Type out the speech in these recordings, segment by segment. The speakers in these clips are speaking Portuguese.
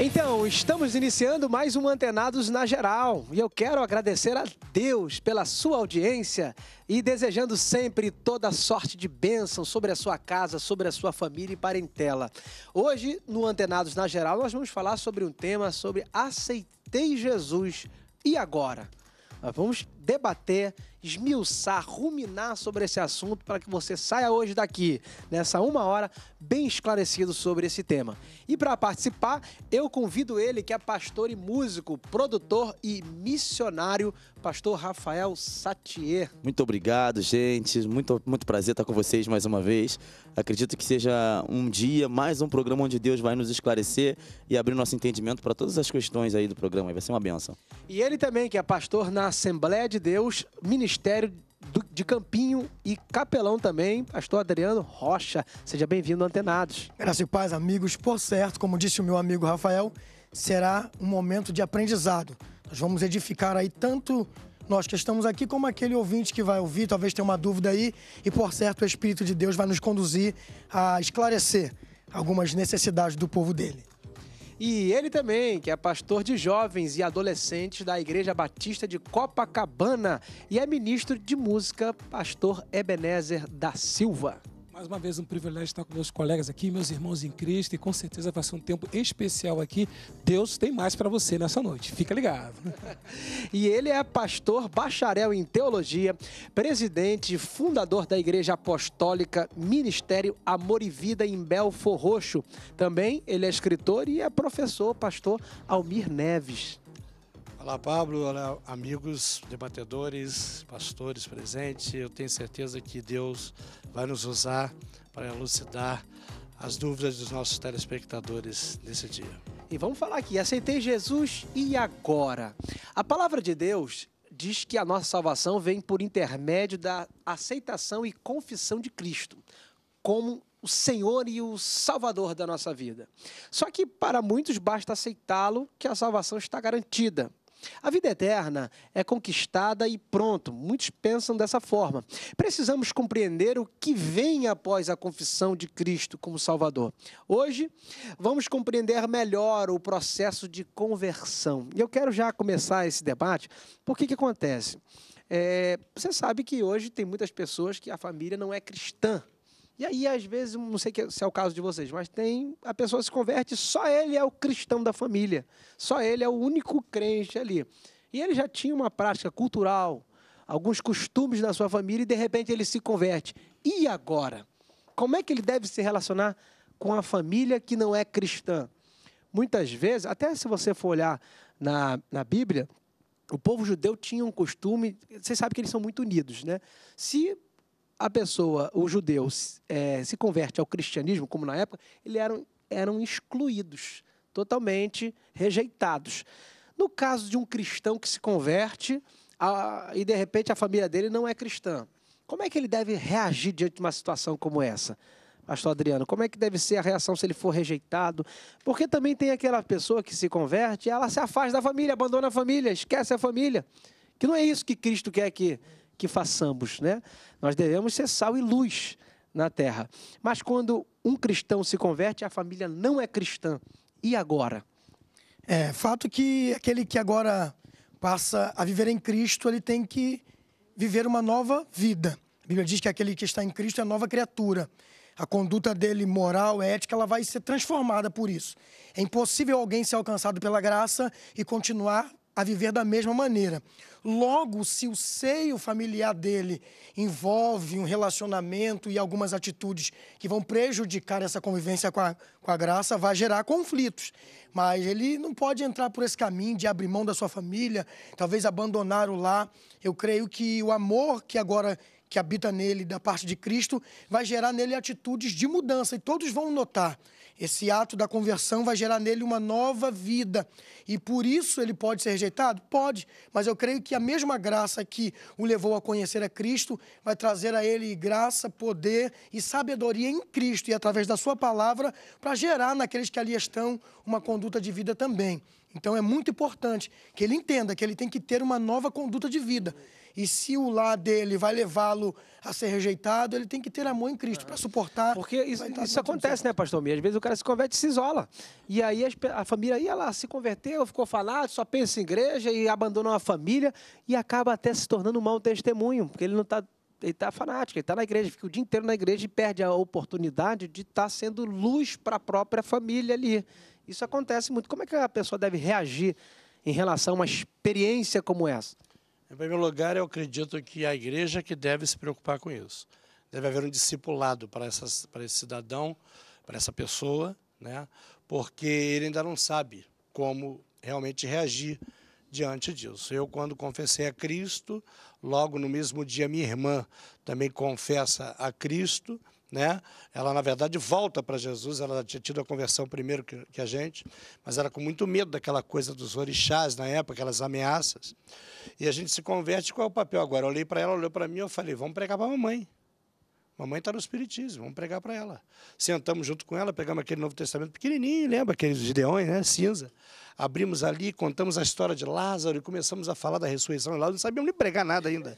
Então, estamos iniciando mais um Antenados na Geral e eu quero agradecer a Deus pela sua audiência e desejando sempre toda sorte de bênção sobre a sua casa, sobre a sua família e parentela. Hoje, no Antenados na Geral, nós vamos falar sobre um tema sobre aceitei Jesus e agora. Nós vamos debater, esmiuçar, ruminar sobre esse assunto para que você saia hoje daqui, nessa uma hora, bem esclarecido sobre esse tema. E para participar, eu convido ele, que é pastor e músico, produtor e missionário, pastor Rafael Satier. Muito obrigado, gente. Muito, muito prazer estar com vocês mais uma vez. Acredito que seja um dia, mais um programa onde Deus vai nos esclarecer e abrir nosso entendimento para todas as questões aí do programa. Vai ser uma benção. E ele também, que é pastor na Assembleia de de Deus, Ministério de Campinho e Capelão também, pastor Adriano Rocha. Seja bem-vindo, Antenados. Graças e paz, amigos. Por certo, como disse o meu amigo Rafael, será um momento de aprendizado. Nós vamos edificar aí tanto nós que estamos aqui, como aquele ouvinte que vai ouvir, talvez tenha uma dúvida aí, e por certo o Espírito de Deus vai nos conduzir a esclarecer algumas necessidades do povo dele. E ele também, que é pastor de jovens e adolescentes da Igreja Batista de Copacabana e é ministro de música, pastor Ebenezer da Silva. Mais uma vez, um privilégio estar com meus colegas aqui, meus irmãos em Cristo, e com certeza vai ser um tempo especial aqui. Deus tem mais para você nessa noite, fica ligado. e ele é pastor, bacharel em teologia, presidente e fundador da Igreja Apostólica Ministério Amor e Vida em Belfor Roxo. Também ele é escritor e é professor, pastor Almir Neves. Olá, Pablo. Olá, amigos, debatedores, pastores presentes. Eu tenho certeza que Deus vai nos usar para elucidar as dúvidas dos nossos telespectadores nesse dia. E vamos falar aqui: aceitei Jesus e agora? A palavra de Deus diz que a nossa salvação vem por intermédio da aceitação e confissão de Cristo como o Senhor e o Salvador da nossa vida. Só que para muitos basta aceitá-lo que a salvação está garantida. A vida eterna é conquistada e pronto. Muitos pensam dessa forma. Precisamos compreender o que vem após a confissão de Cristo como Salvador. Hoje, vamos compreender melhor o processo de conversão. E eu quero já começar esse debate. Por que acontece? É, você sabe que hoje tem muitas pessoas que a família não é cristã. E aí, às vezes, não sei se é o caso de vocês, mas tem. A pessoa se converte, só ele é o cristão da família. Só ele é o único crente ali. E ele já tinha uma prática cultural, alguns costumes na sua família, e de repente ele se converte. E agora? Como é que ele deve se relacionar com a família que não é cristã? Muitas vezes, até se você for olhar na, na Bíblia, o povo judeu tinha um costume, você sabe que eles são muito unidos, né? Se a pessoa, o judeu, é, se converte ao cristianismo, como na época, eles eram, eram excluídos, totalmente rejeitados. No caso de um cristão que se converte a, e de repente a família dele não é cristã, como é que ele deve reagir diante de uma situação como essa? Pastor Adriano, como é que deve ser a reação se ele for rejeitado? Porque também tem aquela pessoa que se converte, ela se afasta da família, abandona a família, esquece a família. Que não é isso que Cristo quer que que façamos, né? Nós devemos ser sal e luz na terra. Mas quando um cristão se converte, a família não é cristã. E agora? É, fato que aquele que agora passa a viver em Cristo, ele tem que viver uma nova vida. A Bíblia diz que aquele que está em Cristo é nova criatura. A conduta dele, moral, ética, ela vai ser transformada por isso. É impossível alguém ser alcançado pela graça e continuar a viver da mesma maneira. Logo, se o seio familiar dele envolve um relacionamento e algumas atitudes que vão prejudicar essa convivência com a, com a graça, vai gerar conflitos. Mas ele não pode entrar por esse caminho de abrir mão da sua família, talvez abandonar o lar. Eu creio que o amor que agora que habita nele, da parte de Cristo, vai gerar nele atitudes de mudança e todos vão notar. Esse ato da conversão vai gerar nele uma nova vida. E por isso ele pode ser rejeitado? Pode, mas eu creio que a mesma graça que o levou a conhecer a Cristo vai trazer a ele graça, poder e sabedoria em Cristo e através da sua palavra para gerar naqueles que ali estão uma conduta de vida também. Então é muito importante que ele entenda que ele tem que ter uma nova conduta de vida. E se o lá dele vai levá-lo a ser rejeitado, ele tem que ter amor em Cristo para suportar. Porque isso, isso acontece, né, pastor Às vezes o cara se converte e se isola. E aí a, a família, ia lá, se converteu, ficou falado, só pensa em igreja e abandona a família e acaba até se tornando um mau testemunho, porque ele não está ele está fanático, ele está na igreja, fica o dia inteiro na igreja e perde a oportunidade de estar tá sendo luz para a própria família ali. Isso acontece muito. Como é que a pessoa deve reagir em relação a uma experiência como essa? Em primeiro lugar, eu acredito que a igreja que deve se preocupar com isso. Deve haver um discipulado para, essas, para esse cidadão, para essa pessoa, né? porque ele ainda não sabe como realmente reagir diante disso. Eu, quando confessei a Cristo, logo no mesmo dia minha irmã também confessa a Cristo, né? Ela, na verdade, volta para Jesus, ela tinha tido a conversão primeiro que, que, a gente, mas era com muito medo daquela coisa dos orixás na época, aquelas ameaças. E a gente se converte, qual é o papel agora? Eu olhei para ela, olhou para mim, eu falei, vamos pregar para a mamãe. Mamãe está no Espiritismo, vamos pregar para ela. Sentamos junto com ela, pegamos aquele Novo Testamento pequenininho, lembra aqueles gideões, né? Cinza. Abrimos ali, contamos a história de Lázaro e começamos a falar da ressurreição Lázaro, não sabíamos nem pregar nada ainda.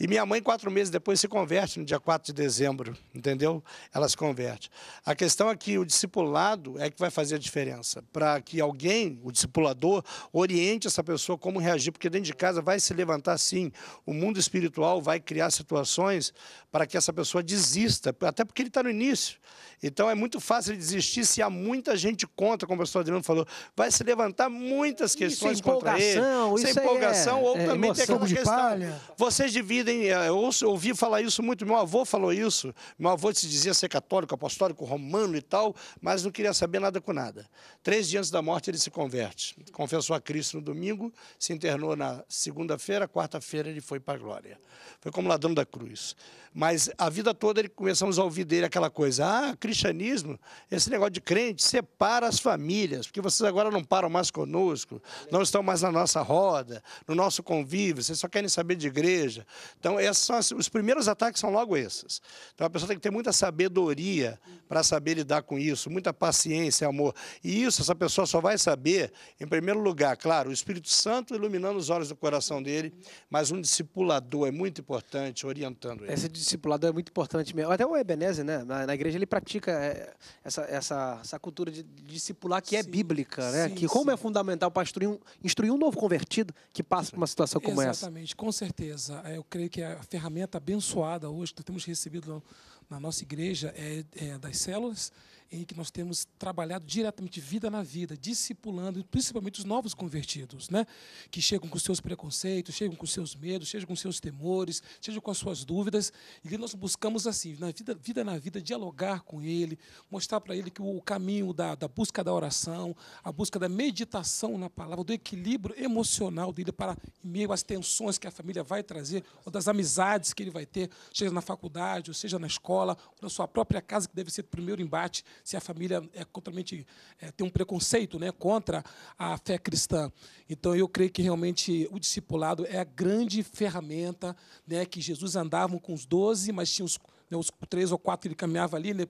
E minha mãe, quatro meses depois, se converte no dia 4 de dezembro, entendeu? Ela se converte. A questão é que o discipulado é que vai fazer a diferença, para que alguém, o discipulador, oriente essa pessoa como reagir, porque dentro de casa vai se levantar sim. O mundo espiritual vai criar situações para que essa pessoa desista, até porque ele está no início. Então é muito fácil desistir se há muita gente contra, como o pastor Adriano falou. Vai se levantar muitas é questões isso, empolgação, contra ele. Sem é empolgação, é, ou é, também tem aquela questão. Palha. Vocês dividem é, eu ouço, eu ouvi falar isso muito. Meu avô falou isso. Meu avô se dizia ser católico, apostólico, romano e tal, mas não queria saber nada com nada. Três dias antes da morte, ele se converte. Confessou a Cristo no domingo, se internou na segunda-feira, quarta-feira ele foi para a glória. Foi como ladrão da cruz. Mas a vida toda ele começamos a ouvir dele aquela coisa: ah, cristianismo, esse negócio de crente separa as famílias, porque vocês agora não param mais conosco, não estão mais na nossa roda, no nosso convívio, vocês só querem saber de igreja. Então, esses os primeiros ataques são logo esses. Então, a pessoa tem que ter muita sabedoria para saber lidar com isso, muita paciência, amor. E isso, essa pessoa só vai saber, em primeiro lugar, claro, o Espírito Santo iluminando os olhos do coração dele, mas um discipulador é muito importante, orientando ele. Esse discipulador é muito importante mesmo. Até o Ebenezer, né? Na, na igreja, ele pratica é, essa, essa, essa cultura de, de discipular que é sim, é bíblica, né? Sim, que como é sim. é fundamental para instruir um, instruir um novo convertido que passa por uma situação como Exatamente, essa. Exatamente, com certeza. Eu creio creio que é a ferramenta abençoada hoje que temos recebido na nossa igreja é, é das células em que nós temos trabalhado diretamente vida na vida, discipulando, principalmente os novos convertidos, né? que chegam com seus preconceitos, chegam com seus medos, chegam com seus temores, chegam com as suas dúvidas, e nós buscamos assim, na vida, vida na vida, dialogar com ele, mostrar para ele que o caminho da, da busca da oração, a busca da meditação na palavra, do equilíbrio emocional dele para em meio às tensões que a família vai trazer, ou das amizades que ele vai ter, seja na faculdade, ou seja na escola, ou na sua própria casa, que deve ser o primeiro embate se a família é totalmente é, tem um preconceito né, contra a fé cristã. Então, eu creio que realmente o discipulado é a grande ferramenta né, que Jesus andava com os doze, mas tinha os né, os três ou quatro ele caminhava ali, né,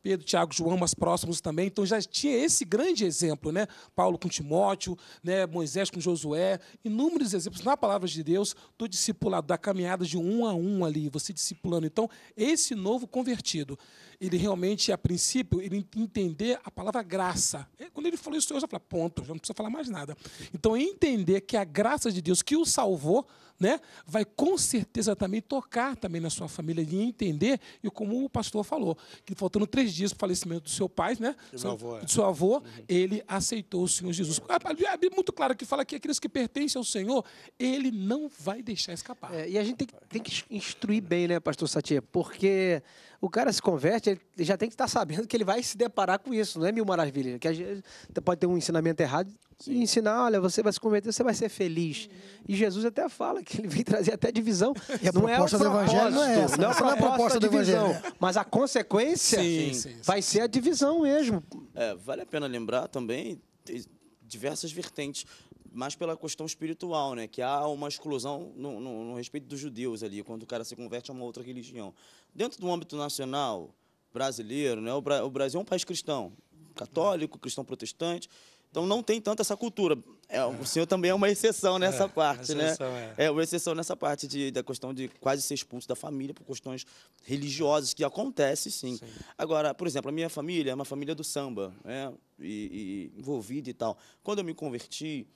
Pedro, Tiago, João, mas próximos também. Então já tinha esse grande exemplo, né? Paulo com Timóteo, né, Moisés com Josué, inúmeros exemplos na palavra de Deus do discipulado, da caminhada de um a um ali, você discipulando. Então, esse novo convertido, ele realmente, a princípio, ele entender a palavra graça. Quando ele falou isso, eu já falei, ponto, já não precisa falar mais nada. Então, entender que a graça de Deus que o salvou, né, vai com certeza também tocar também na sua família e entender, e como o pastor falou, que faltando três dias para o falecimento do seu pai, né, do seu avô, é. do seu avô uhum. ele aceitou o Senhor Jesus. A Bíblia é muito claro que fala que aqueles que pertencem ao Senhor, ele não vai deixar escapar. É, e a gente tem, tem que instruir bem, né, pastor Satia, porque o cara se converte, ele já tem que estar sabendo que ele vai se deparar com isso, não é mil maravilhas. Que às vezes pode ter um ensinamento errado Sim. e ensinar, olha, você vai se converter, você vai ser feliz. Uhum. E Jesus até fala que ele vem trazer até divisão. E a não proposta é a proposta do evangelho não é essa. Não, é não é a proposta da é divisão, evangelho. mas a consequência sim, vai ser a divisão mesmo. É, vale a pena lembrar também, diversas vertentes, mas pela questão espiritual, né? Que há uma exclusão no, no, no respeito dos judeus ali, quando o cara se converte a uma outra religião. Dentro do âmbito nacional, brasileiro, né? O, Brasil é um país cristão, católico, cristão protestante. Então não tem tanto essa cultura. É, o senhor também é uma exceção é, nessa é, parte, né? É. é uma exceção nessa parte de, da questão de quase ser expulso da família por questões religiosas, que acontece sim. sim. Agora, por exemplo, a minha família é uma família do samba, né? E, e envolvida e tal. Quando eu me converti,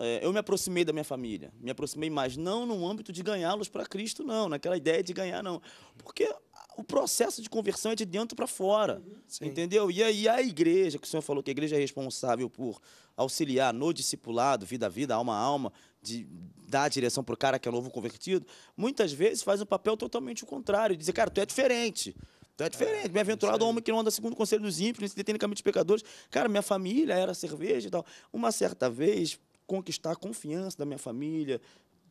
é, eu me aproximei da minha família, me aproximei mais, não no âmbito de ganhá-los para Cristo, não, naquela ideia de ganhar, não. Porque o processo de conversão é de dentro para fora. Uhum. Entendeu? E aí a igreja, que o senhor falou que a igreja é responsável por auxiliar no discipulado, vida a vida, alma a alma, de dar a direção para o cara que é novo convertido, muitas vezes faz um papel totalmente o contrário. Dizer, cara, tu é diferente. Tu é, é diferente. É, aventurado é homem que não anda segundo o conselho dos ímpios, nem se detém caminho pecadores. Cara, minha família era cerveja e tal. Uma certa vez, conquistar a confiança da minha família,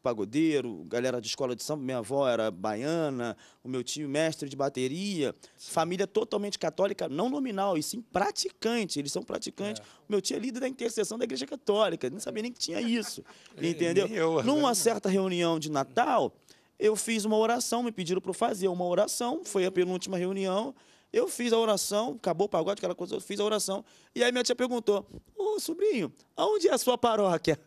pagodeiro, galera de escola de samba, minha avó era baiana, o meu tio mestre de bateria, família totalmente católica, não nominal, e sim praticante, eles são praticantes. É. O meu tio é líder da intercessão da igreja católica, não sabia nem que tinha isso, entendeu? Eu, né? Numa certa reunião de Natal, eu fiz uma oração, me pediram para fazer uma oração, foi a penúltima reunião, eu fiz a oração, acabou o pagode, aquela coisa, eu fiz a oração. E aí minha tia perguntou: Ô oh, sobrinho, aonde é a sua paróquia?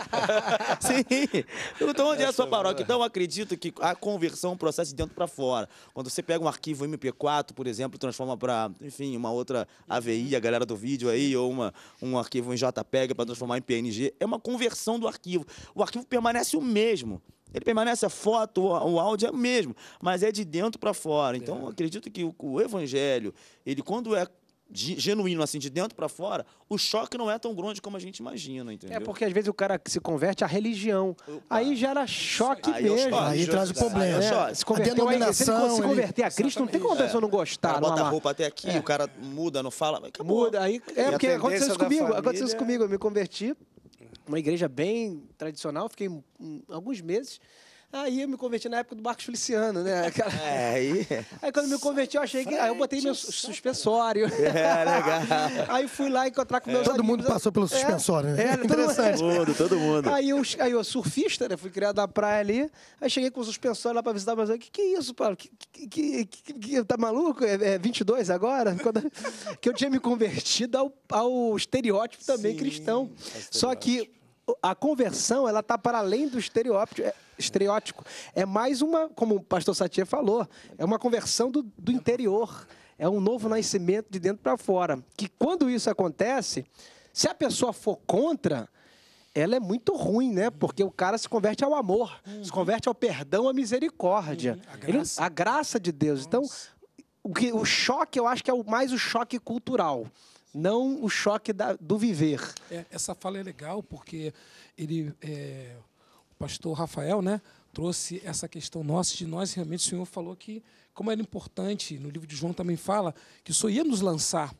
Sim. Então, onde é a sua é paróquia? Então, eu acredito que a conversão é um processo de dentro para fora. Quando você pega um arquivo MP4, por exemplo, transforma para, enfim, uma outra AVI, a galera do vídeo aí, ou uma, um arquivo em JPEG para transformar em PNG, é uma conversão do arquivo. O arquivo permanece o mesmo. Ele permanece a é foto, o áudio é o mesmo, mas é de dentro para fora. Então, é. acredito que o, o evangelho, ele quando é genuíno, assim, de dentro para fora, o choque não é tão grande como a gente imagina, é, entendeu? É porque às vezes o cara se converte à religião. Opa. Aí gera choque aí é mesmo. Choque, aí traz o problema. Aí Se converter a denominação, a, se, converter a Cristo, não tem como a pessoa não gostar. bota a roupa até aqui, é. o cara muda, não fala. Acabou. Muda. Aí, é e porque aconteceu isso comigo. Família... Aconteceu isso comigo. Eu me converti uma igreja bem tradicional, fiquei um, alguns meses Aí eu me converti na época do Marcos Feliciano, né? Aquela... É, aí... aí quando me converti, eu achei que. Aí eu botei meu suspensório. É, legal. aí fui lá encontrar com é. meus Todo amigos. mundo passou pelo é. suspensório, é, né? É, então, interessante. É. Todo mundo, todo mundo. Aí eu, aí eu surfista, né? Fui criado na praia ali. Aí cheguei com o suspensório lá pra visitar, mas o que, que é isso, Paulo? Que, que, que, que, tá maluco? É, é 22 agora? Quando... que eu tinha me convertido ao, ao estereótipo também Sim, cristão. É estereótipo. Só que a conversão ela está para além do estereótipo, é, estereótipo. É mais uma, como o pastor Satie falou, é uma conversão do, do interior. É um novo nascimento de dentro para fora. Que quando isso acontece, se a pessoa for contra, ela é muito ruim, né? Porque o cara se converte ao amor, uhum. se converte ao perdão, à misericórdia. Uhum. A, graça. Ele, a, graça. de Deus. Então, Nossa. Então, o, que, o choque, eu acho que é o, mais o choque cultural não o choque da, do viver. É, essa fala é legal porque ele, é, o pastor Rafael, né, trouxe essa questão nossa de nós realmente o Senhor falou que como era importante no livro de João também fala que o Senhor ia nos lançar,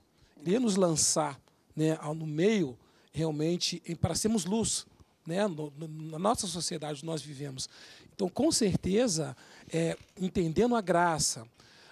ia nos lançar, né, no meio realmente para sermos luz. Né, no, no, na nossa sociedade nós vivemos. Então, com certeza, é, entendendo a graça,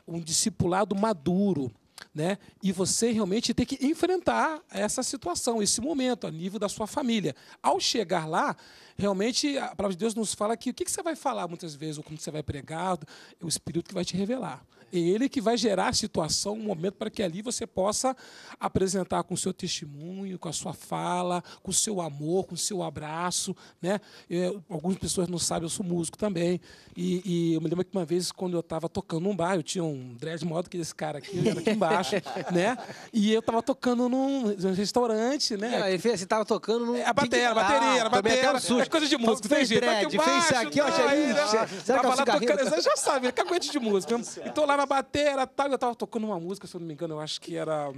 um discipulado maduro, né? E você realmente tem que enfrentar essa situação, esse momento, a nível da sua família. Ao chegar lá, realmente a palavra de Deus nos fala que o que você vai falar muitas vezes, ou como você vai pregar, é o Espírito que vai te revelar. É ele que vai gerar a situação, um momento para que ali você possa apresentar com o seu testemunho, com a sua fala, com o seu amor, com o seu abraço. Né? É, algumas pessoas não sabem, eu sou músico também. E, e eu me lembro que uma vez, quando eu estava tocando num bar, eu tinha um dread modo que esse cara aqui, aqui embaixo, né? E eu estava tocando num, num restaurante, né? Não, você estava tocando num. É, a bateria, a é, bateria, a bateria. Era, É coisa de música, tem jeito. Dread, fez isso aqui, ó, Será que eu lá tocando, já sabe, é é de música. Tá né? Então lá na bater, era tal. Eu tava tocando uma música, se eu não me engano, eu acho que era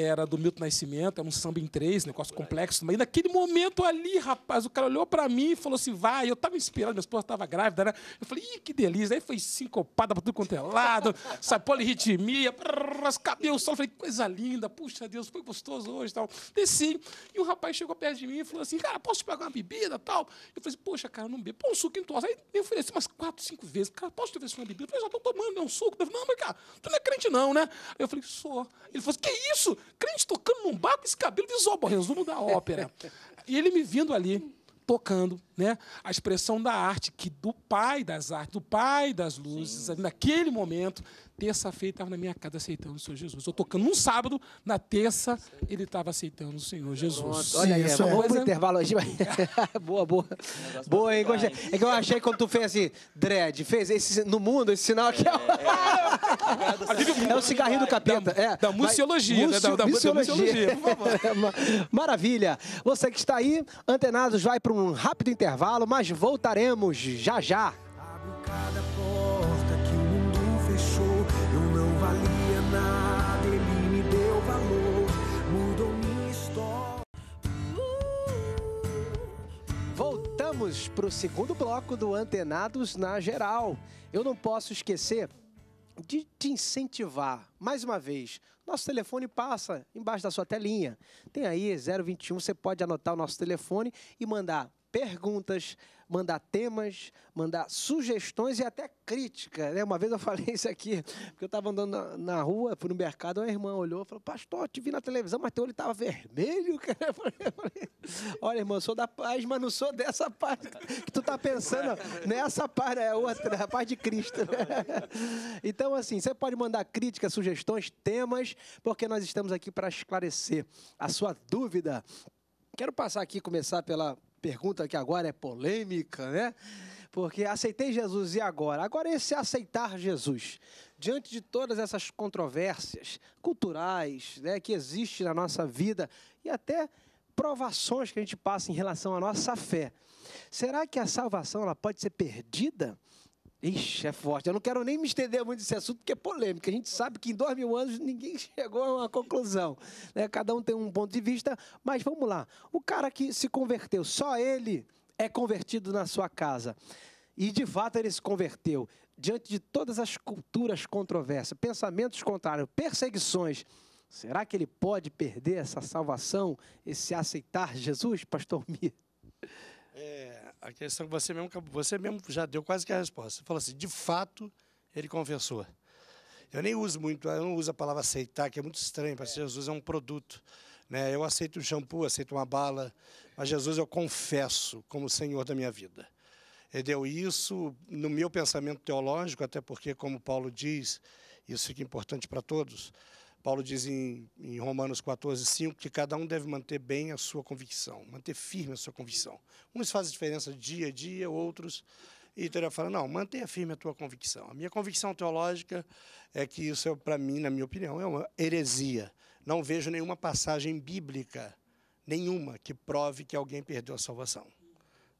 era do Milton Nascimento, era um samba em três, negócio complexo. Mas naquele momento ali, rapaz, o cara olhou para mim e falou assim: vai, eu estava inspirado, minha esposa estava grávida, né? Eu falei, ih, que delícia. Aí foi sincopada para tudo quanto é lado, essa polirritmia, prrr, cabelo solo. Falei, coisa linda, puxa Deus, foi gostoso hoje tal. Desci, e o rapaz chegou perto de mim e falou assim: cara, posso pegar uma bebida tal? Eu falei, assim, poxa, cara, não bebo. Pô, um suco em tosse. Aí eu ofereci umas quatro, cinco vezes, cara, posso te oferecer uma bebida? Eu falei, já tô tomando, é um suco. Eu falei, não, mas cara, tu não é crente não, né? Eu falei, sou. Ele falou, assim, que isso? crente tocando num bar com esse cabelo de isobo, resumo da ópera. E ele me vindo ali, tocando, né? A expressão da arte, que do pai das artes, do pai das luzes, ali naquele momento, Terça-feira estava na minha casa aceitando o Senhor Jesus. Eu tocando num sábado, na terça, ele estava aceitando o Senhor Jesus. Olha aí, é Isso é. vamos pro intervalo hoje. boa, boa. Boa, tá hein? Gostei. É que eu achei quando tu fez assim, dread, fez esse, no mundo, esse sinal aqui. É, é, é, é o é cigarrinho do capeta. Da, é. da muciologia, né? Da, da, é Maravilha. Você que está aí, Antenados vai para um rápido intervalo, mas voltaremos já já. Abre cada Vamos para o segundo bloco do Antenados na Geral. Eu não posso esquecer de te incentivar, mais uma vez, nosso telefone passa embaixo da sua telinha. Tem aí 021, você pode anotar o nosso telefone e mandar perguntas, mandar temas, mandar sugestões e até crítica. Né? Uma vez eu falei isso aqui, porque eu estava andando na, na, rua, fui no mercado, uma irmã olhou e falou, pastor, te vi na televisão, mas teu olho estava vermelho. Cara. Eu falei, eu falei, olha, irmão, sou da paz, mas não sou dessa paz que tu tá pensando. Nessa paz, é outra, é a paz de Cristo. Então, assim, você pode mandar críticas, sugestões, temas, porque nós estamos aqui para esclarecer a sua dúvida. Quero passar aqui, começar pela pergunta que agora é polêmica, né? Porque aceitei Jesus e agora? Agora, esse aceitar Jesus, diante de todas essas controvérsias culturais né, que existem na nossa vida e até provações que a gente passa em relação à nossa fé, será que a salvação ela pode ser perdida? Ixi, é forte. Eu não quero nem me estender muito nesse assunto, porque é polêmica. A gente sabe que em dois mil anos ninguém chegou a uma conclusão. Né? Cada um tem um ponto de vista. Mas vamos lá. O cara que se converteu, só ele é convertido na sua casa. E de fato ele se converteu. Diante de todas as culturas controversas, pensamentos contrários, perseguições. Será que ele pode perder essa salvação e se aceitar Jesus, pastor Mir? É, a questão é que você mesmo, você mesmo já deu quase que a resposta. Você falou assim, de fato, ele confessou. Eu nem uso muito, eu não uso a palavra aceitar, que é muito estranho, para é. Jesus é um produto. Né? Eu aceito o shampoo, aceito uma bala, mas Jesus eu confesso como Senhor da minha vida. Ele deu isso no meu pensamento teológico, até porque, como Paulo diz, isso fica importante para todos, Paulo diz em, em Romanos 14, 5, que cada um deve manter bem a sua convicção, manter firme a sua convicção. Uns fazem diferença dia a dia, outros e então ele fala, não, mantenha firme a tua convicção. A minha convicção teológica é que isso, é, para mim, na minha opinião, é uma heresia. Não vejo nenhuma passagem bíblica, nenhuma, que prove que alguém perdeu a salvação.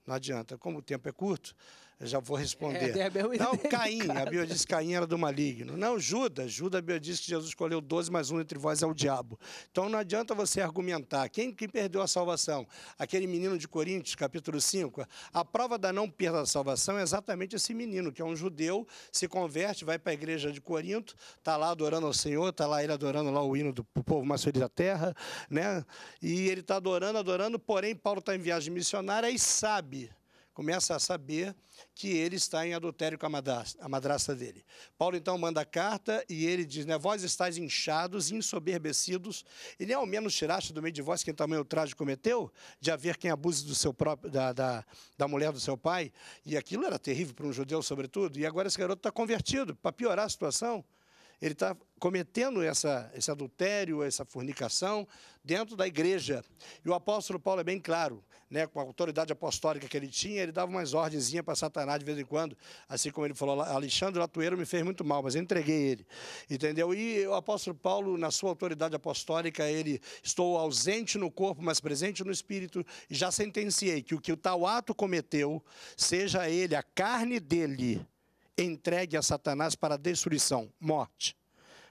Não adianta. Como o tempo é curto, já vou responder. É, não, Caim, a Bíblia diz que Caim era do maligno. Não, Judas. Judas, a Bíblia diz que Jesus escolheu 12 mais um entre vós é o diabo. Então não adianta você argumentar. Quem, quem perdeu a salvação? Aquele menino de Coríntios, capítulo 5. A prova da não perda da salvação é exatamente esse menino, que é um judeu, se converte, vai para a igreja de Corinto, está lá adorando ao Senhor, está lá ele adorando lá o hino do povo mais feliz da terra, né? E ele está adorando, adorando, porém Paulo está em viagem missionária e sabe começa a saber que ele está em adultério com a madrasta, a madrasta dele. Paulo então manda a carta e ele diz, né, vós estáis inchados, ensoberbecidos, e nem ao menos tiraste do meio de vós quem também o traje cometeu, de haver quem abuse do seu próprio, da, da, da mulher do seu pai, e aquilo era terrível para um judeu sobretudo, e agora esse garoto está convertido, para piorar a situação, ele está cometendo essa, esse adultério, essa fornicação dentro da igreja. E o apóstolo Paulo é bem claro: né, com a autoridade apostólica que ele tinha, ele dava umas ordenzinha para Satanás de vez em quando, assim como ele falou, Alexandre Latueiro me fez muito mal, mas eu entreguei ele, entendeu? E o apóstolo Paulo, na sua autoridade apostólica, ele, estou ausente no corpo, mas presente no espírito, e já sentenciei que o que o tal ato cometeu, seja ele, a carne dele, entregue a Satanás para destruição, morte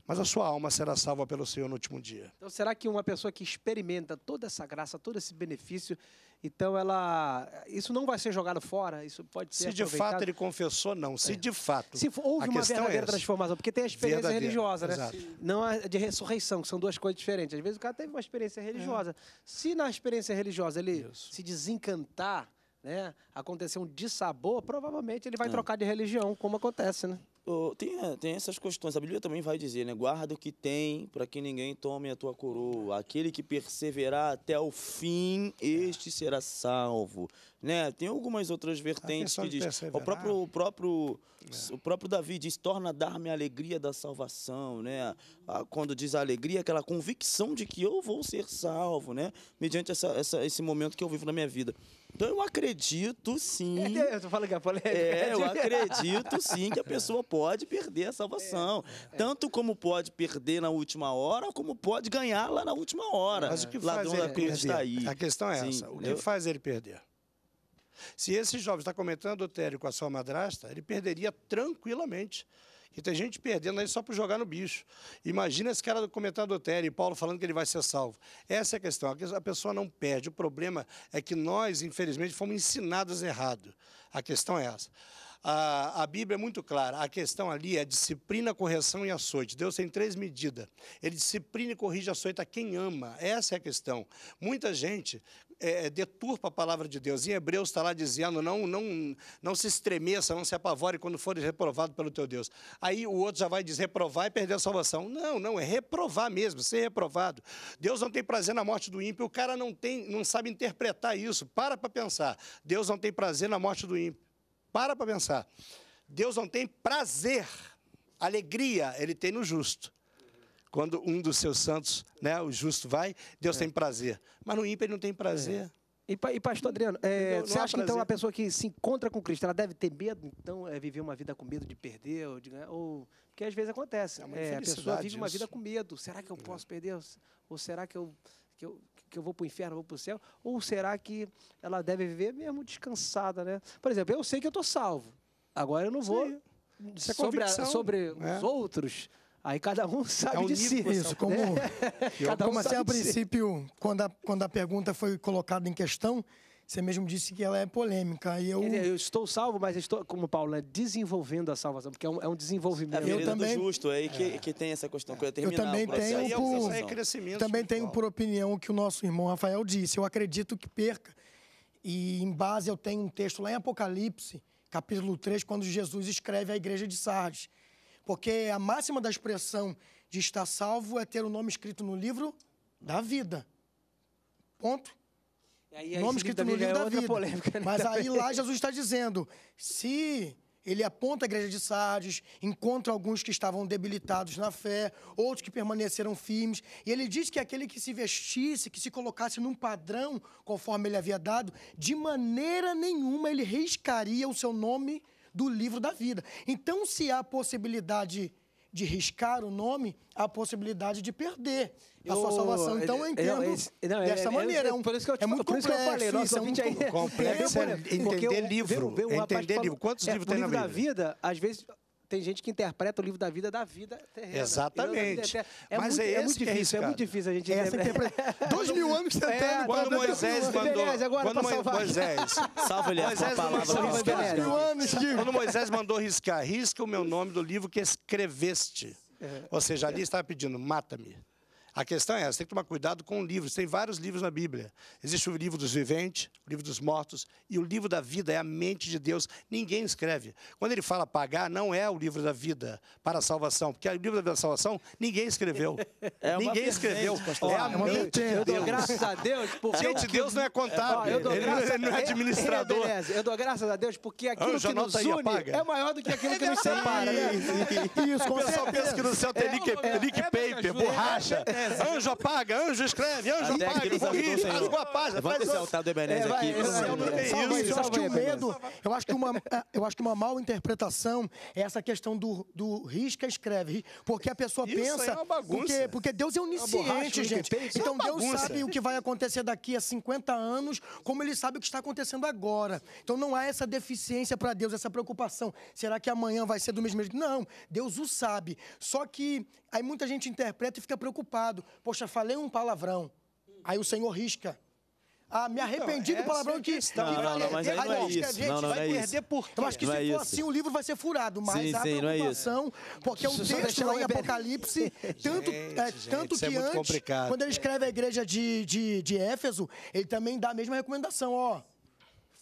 mas a sua alma será salva pelo Senhor no último dia. Então, será que uma pessoa que experimenta toda essa graça, todo esse benefício, então ela, isso não vai ser jogado fora? Isso pode ser Se de fato ele confessou, não. Se é. de fato. Se houve uma é verdadeira é transformação, porque tem a experiência verdadeira, religiosa, né? Exato. Não a de ressurreição, que são duas coisas diferentes. Às vezes o cara teve uma experiência é. religiosa. É. Se na experiência religiosa ele isso. se desencantar, né, acontecer um dissabor, provavelmente ele vai é. trocar de religião, como acontece, né? tem, é, tem essas questões. A Bíblia também vai dizer, né? Guarda o que tem, para que ninguém tome a tua coroa. Aquele que perseverar até o fim, este será salvo. Né? Tem algumas outras vertentes que diz. O próprio, o, próprio, é. o próprio Davi diz, torna dar-me a alegria da salvação. Né? Quando diz a alegria, aquela convicção de que eu vou ser salvo, né? Mediante essa, essa, esse momento que eu vivo na minha vida. Então eu acredito sim. É, eu falo que a é polêmica. É, eu acredito sim que a pessoa pode perder a salvação. É, é. Tanto como pode perder na última hora, como pode ganhar lá na última hora. Mas o que faz ele tá perder? Está aí. A questão é sim, essa. O que eu... faz ele perder? Se esse jovem está o Tério com a sua madrasta, ele perderia tranquilamente e tem gente perdendo aí só por jogar no bicho. Imagina esse cara comentando Tere e Paulo falando que ele vai ser salvo. Essa é a questão. A pessoa não perde. O problema é que nós, infelizmente, fomos ensinados errado. A questão é essa. A, a, Bíblia é muito clara. A questão ali é disciplina, correção e açoite. Deus tem três medidas. Ele disciplina e corrige açoite a quem ama. Essa é a questão. Muita gente é, é, deturpa a palavra de Deus. Em Hebreus está lá dizendo: não, não, não se estremeça, não se apavore quando fores reprovado pelo teu Deus. Aí o outro já vai dizer: reprovar e perder a salvação. Não, não, é reprovar mesmo, ser reprovado. Deus não tem prazer na morte do ímpio, o cara não, tem, não sabe interpretar isso. Para para pensar. Deus não tem prazer na morte do ímpio. Para para pensar. Deus não tem prazer, alegria, ele tem no justo. Quando um dos seus santos, né, o justo, vai, Deus é. tem prazer. Mas no ímpio ele não tem prazer. É. E, e, pastor Adriano, é, você acha que então a pessoa que se encontra com Cristo, ela deve ter medo, então, é, viver uma vida com medo de perder, ou, de, ou porque às vezes acontece. É né, a pessoa vive isso. uma vida com medo. Será que eu é. posso perder? Ou será que eu, que eu, que eu vou para o inferno, vou para o céu? Ou será que ela deve viver mesmo descansada, né? Por exemplo, eu sei que eu estou salvo. Agora eu não vou. Sim. É sobre, a, sobre né? os outros, Aí cada um sabe é de si. Isso, né? como, cada um como assim, a princípio, si. quando a, quando a pergunta foi colocada em questão, você mesmo disse que ela é polêmica. E eu... eu estou salvo, mas estou, como Paulo, é desenvolvendo a salvação, porque é um, é um desenvolvimento. É eu também, do justo, aí é. que, que tem essa questão. Que é eu também tenho, por, é crescimento também tenho por opinião que o nosso irmão Rafael disse. Eu acredito que perca. E em base eu tenho um texto lá em Apocalipse, capítulo 3, quando Jesus escreve à igreja de Sardes. Porque a máxima da expressão de estar salvo é ter o nome escrito no livro da vida. Ponto. Aí, nome escrito no livro é da vida. Polêmica, né? Mas aí lá Jesus está dizendo: se ele aponta a igreja de Sardes, encontra alguns que estavam debilitados na fé, outros que permaneceram firmes, e ele diz que aquele que se vestisse, que se colocasse num padrão conforme ele havia dado, de maneira nenhuma ele riscaria o seu nome do livro da vida. Então, se há possibilidade de riscar o nome, há possibilidade de perder a sua salvação. Então eu é, entendo é, dessa é, maneira. É, por isso que eu, muito complexo. falei, nossa, é muito aí. complexo é, entender livro. entender livro. Quantos livros tem na vida? O livro da vida, às vezes, tem gente que interpreta o livro da vida da vida terrena. Exatamente. Vida é Mas muito, é, é muito é difícil, é, é, muito difícil a gente é Essa interpretação. Dois mil anos é, tentando. É, quando Moisés mandou... agora quando salvar. Moisés... Salva ele, Moisés, a palavra. Dois mil anos, quando Moisés mandou riscar, risca o meu nome do livro que escreveste. Ou seja, ali estava pedindo, mata-me. A questão é, você tem que tomar cuidado com livros. Tem vários livros na Bíblia. Existe o livro dos viventes, o livro dos mortos e o livro da vida é a mente de Deus. Ninguém escreve. Quando ele fala pagar, não é o livro da vida para a salvação, porque o livro da salvação ninguém escreveu. É ninguém escreveu. Pastor. É a é mente de Deus. Eu dou graças a Deus porque Gente, Deus não é contábil. ele, não é administrador. eu dou graças a Deus porque aquilo que nos tá une apaga. é maior do que aquilo que nos separa. Né? Isso, o pessoal pensa que no céu tem é, é paper, é, é, borracha. Ebenezer. Anjo apaga, anjo escreve, anjo Até apaga, corrige, é faz uma página. Levanta o altar do Ebenezer é, aqui. eu acho que o medo, é, eu acho que uma, mal interpretação é essa questão do, do risca escreve. Porque a pessoa isso pensa. É uma bagunça. Porque, porque Deus é onisciente, gente. então Deus sabe o que vai acontecer daqui a 50 anos, como ele sabe o que está acontecendo agora. Então não há essa deficiência para Deus, essa preocupação. Será que amanhã vai ser do mesmo jeito? Não, Deus o sabe. Só que Aí muita gente interpreta e fica preocupado. Poxa, falei um palavrão. Aí o Senhor risca. Ah, me então, arrependi então, do é palavrão é que, que não, vai não, mas aí não é isso. Gente, não, não, vai é perder isso. por quê? Eu acho que não se é for isso. assim, o livro vai ser furado, mas sim, há é sim, preocupação, é porque é um texto lá em Apocalipse, tanto, gente, é, tanto gente, que antes, complicado. quando ele escreve a igreja de, de, de Éfeso, ele também dá a mesma recomendação, ó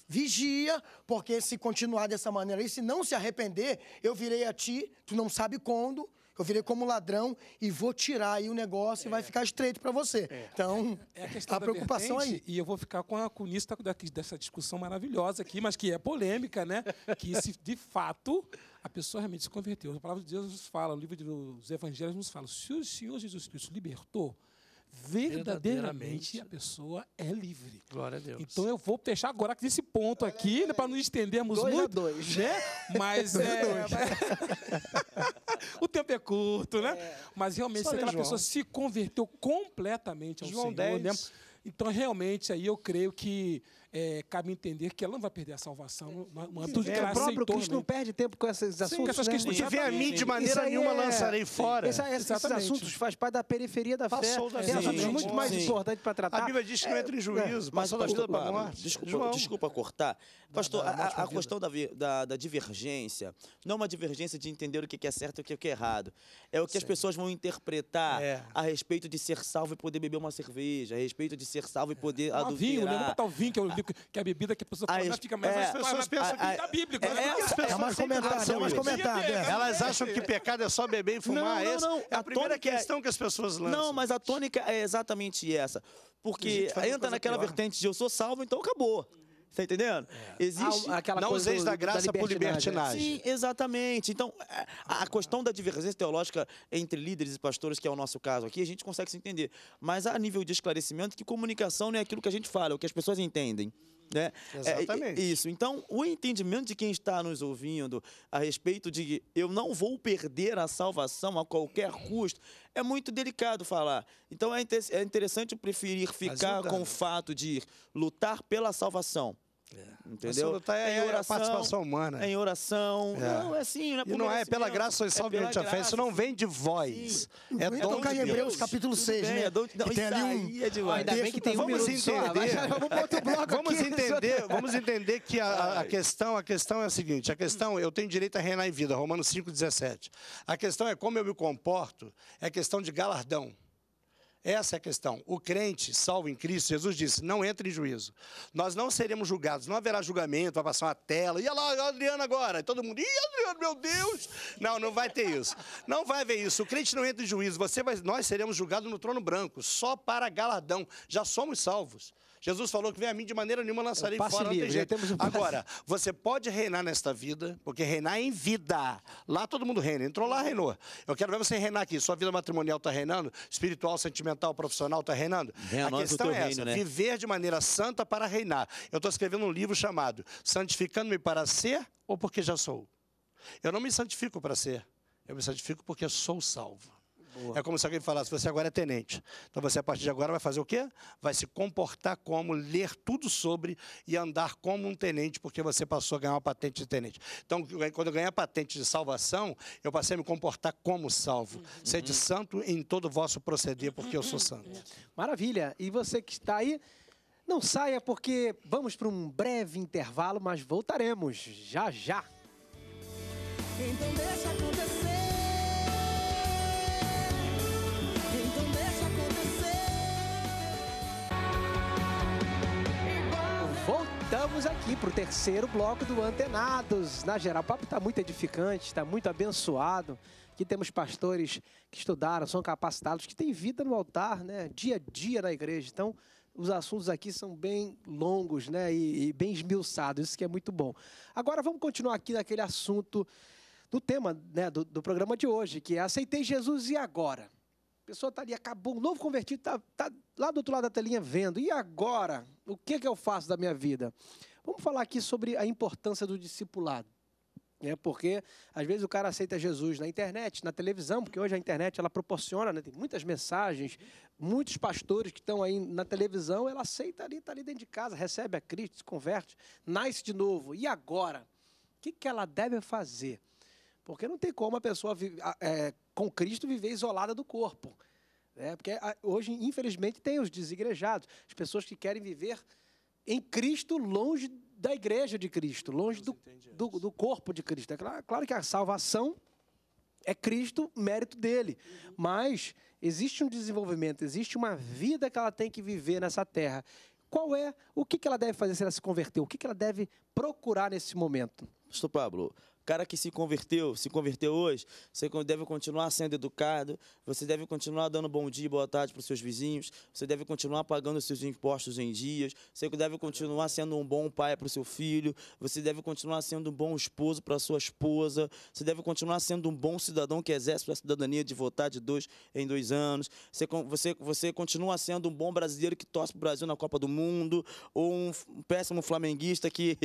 vigia, porque se continuar dessa maneira e se não se arrepender, eu virei a ti, tu não sabe quando, eu virei como ladrão e vou tirar aí o negócio é. e vai é. ficar estreito para você. É. Então, é a, questão a preocupação aí. E eu vou ficar com a cunista dessa discussão maravilhosa aqui, mas que é polêmica, né? Que se de fato a pessoa realmente se converteu. A palavra de Deus nos fala, o livro dos Evangelhos nos fala: se o Senhor Jesus Cristo libertou, verdadeiramente, a pessoa é livre. Glória a Deus. Então eu vou deixar agora nesse ponto aqui, né, para não estendermos dois muito, dois. né? Mas é, dois. o tempo é curto, né? É. Mas realmente se aquela João. pessoa se converteu completamente ao João Senhor, 10. Né? Então realmente aí eu creio que é, cabe entender que ela não vai perder a salvação no âmbito de é, O é próprio Cristo Cristo não perde tempo com esses Sim, assuntos. Essas né? Se vier a mim, de maneira nenhuma é... lançarei fora. Essa, essa, esses assuntos faz parte da periferia da Passou fé. Tem assuntos muito mais importantes para tratar. A Bíblia diz que não é, entra em é. juízo. Mas, passou da vida para Desculpa, desculpa cortar. Pastor, da, da, a, a questão da, da, divergência não é uma divergência de entender o que é certo e o que é errado. É o que Sim. as pessoas vão interpretar a respeito de ser salvo e poder beber uma cerveja, a respeito de ser salvo e poder adulterar. Ah, vinho, né? Não é o vinho, que é o vinho bíblico, que a bebida que a pessoa toma fica mais. É, é, né? é as pessoas é pensam que bíblico. É, mais comentário, Elas acham que pecado é só beber e fumar. Não, não, É a primeira questão que as pessoas lançam. Não, mas a tônica é exatamente essa. Porque entra naquela vertente de eu sou salvo, então acabou. Tá entendendo? É. Existe. A, aquela não da graça da por libertinagem. Sim, exatamente. Então, é, a, a, questão da divergência teológica entre líderes e pastores, que é o nosso caso aqui, a gente consegue se entender. Mas a nível de esclarecimento, que comunicação não é aquilo que a gente fala, é o que as pessoas entendem. Né? É, Exatamente. É, isso. Então, o entendimento de quem está nos ouvindo a respeito de eu não vou perder a salvação a qualquer custo é muito delicado falar. Então, é, inter é interessante preferir ficar com o fato de lutar pela salvação. Entendeu? Tá é, em oração, é participação humana. É em oração. É. Não, é assim. Né? Não é, e não é, pela graça sois salvamente é a fé. Isso não vem de voz. Sim. É, né? é dom de Deus. Hebreus capítulo Tudo 6, né? não, tem ali um... é demais. Ainda bem que tem vamos um entender. vamos entender, vamos entender que a, a, questão, a questão é a seguinte, a questão eu tenho direito a reinar em vida, Romanos 5:17. A questão é como eu me comporto, é questão de galardão. Essa é a questão. O crente, salvo em Cristo, Jesus disse: não entre em juízo. Nós não seremos julgados, não haverá julgamento, vai passar uma tela. olha lá, Adriano agora. E todo mundo, ih, Adriano, meu Deus! Não, não vai ter isso. Não vai haver isso. O crente não entra em juízo. Você vai, nós seremos julgados no trono branco, só para galardão. Já somos salvos. Jesus falou que vem a mim de maneira nenhuma lançarei fora. Livre, não tem jeito. Um Agora, você pode reinar nesta vida, porque reinar é em vida. Lá todo mundo reina. Entrou lá, reinou. Eu quero ver você reinar aqui. Sua vida matrimonial está reinando, espiritual, sentimental, profissional está reinando. a questão é essa: reino, né? viver de maneira santa para reinar. Eu estou escrevendo um livro chamado Santificando-me para ser ou porque já sou. Eu não me santifico para ser. Eu me santifico porque sou salvo. Boa. É como se alguém falasse: você agora é tenente. Então você, a partir de agora, vai fazer o quê? Vai se comportar como, ler tudo sobre e andar como um tenente, porque você passou a ganhar uma patente de tenente. Então, quando eu ganhei a patente de salvação, eu passei a me comportar como salvo. Uhum. de santo em todo o vosso proceder, porque eu sou uhum. santo. Uhum. Uhum. Maravilha. E você que está aí. Não saia porque vamos para um breve intervalo, mas voltaremos já já. Então deixa acontecer. Voltamos aqui para o terceiro bloco do Antenados. Na geral, o papo está muito edificante, está muito abençoado. Aqui temos pastores que estudaram, são capacitados, que têm vida no altar, né? dia a dia na igreja. Então, os assuntos aqui são bem longos né? e, e bem esmiuçados, isso que é muito bom. Agora, vamos continuar aqui naquele assunto do tema né? do, do programa de hoje, que é Aceitei Jesus e Agora? A pessoa está ali, acabou, um novo convertido, está tá lá do outro lado da telinha vendo. E agora? O que, que eu faço da minha vida? Vamos falar aqui sobre a importância do discipulado. é Porque, às vezes, o cara aceita Jesus na internet, na televisão, porque hoje a internet ela proporciona, né? tem muitas mensagens, muitos pastores que estão aí na televisão, ela aceita ali, está ali dentro de casa, recebe a Cristo, se converte, nasce de novo. E agora? O que, que ela deve fazer? Porque não tem como a pessoa é, com Cristo viver isolada do corpo. Né? Porque hoje, infelizmente, tem os desigrejados, as pessoas que querem viver em Cristo longe da igreja de Cristo, longe do, do, do, corpo de Cristo. É claro, claro, que a salvação é Cristo, mérito dele. Uhum. Mas existe um desenvolvimento, existe uma vida que ela tem que viver nessa terra. Qual é, o que, ela deve fazer se ela se converter? O que, que ela deve procurar nesse momento? Pastor Pablo, cara que se converteu, se converteu hoje, você deve continuar sendo educado, você deve continuar dando bom dia e boa tarde para os seus vizinhos, você deve continuar pagando seus impostos em dias, você deve continuar sendo um bom pai para o seu filho, você deve continuar sendo um bom esposo para sua esposa, você deve continuar sendo um bom cidadão que exerce a cidadania de votar de dois em dois anos, você, você, você continua sendo um bom brasileiro que torce para o Brasil na Copa do Mundo, ou um péssimo flamenguista que,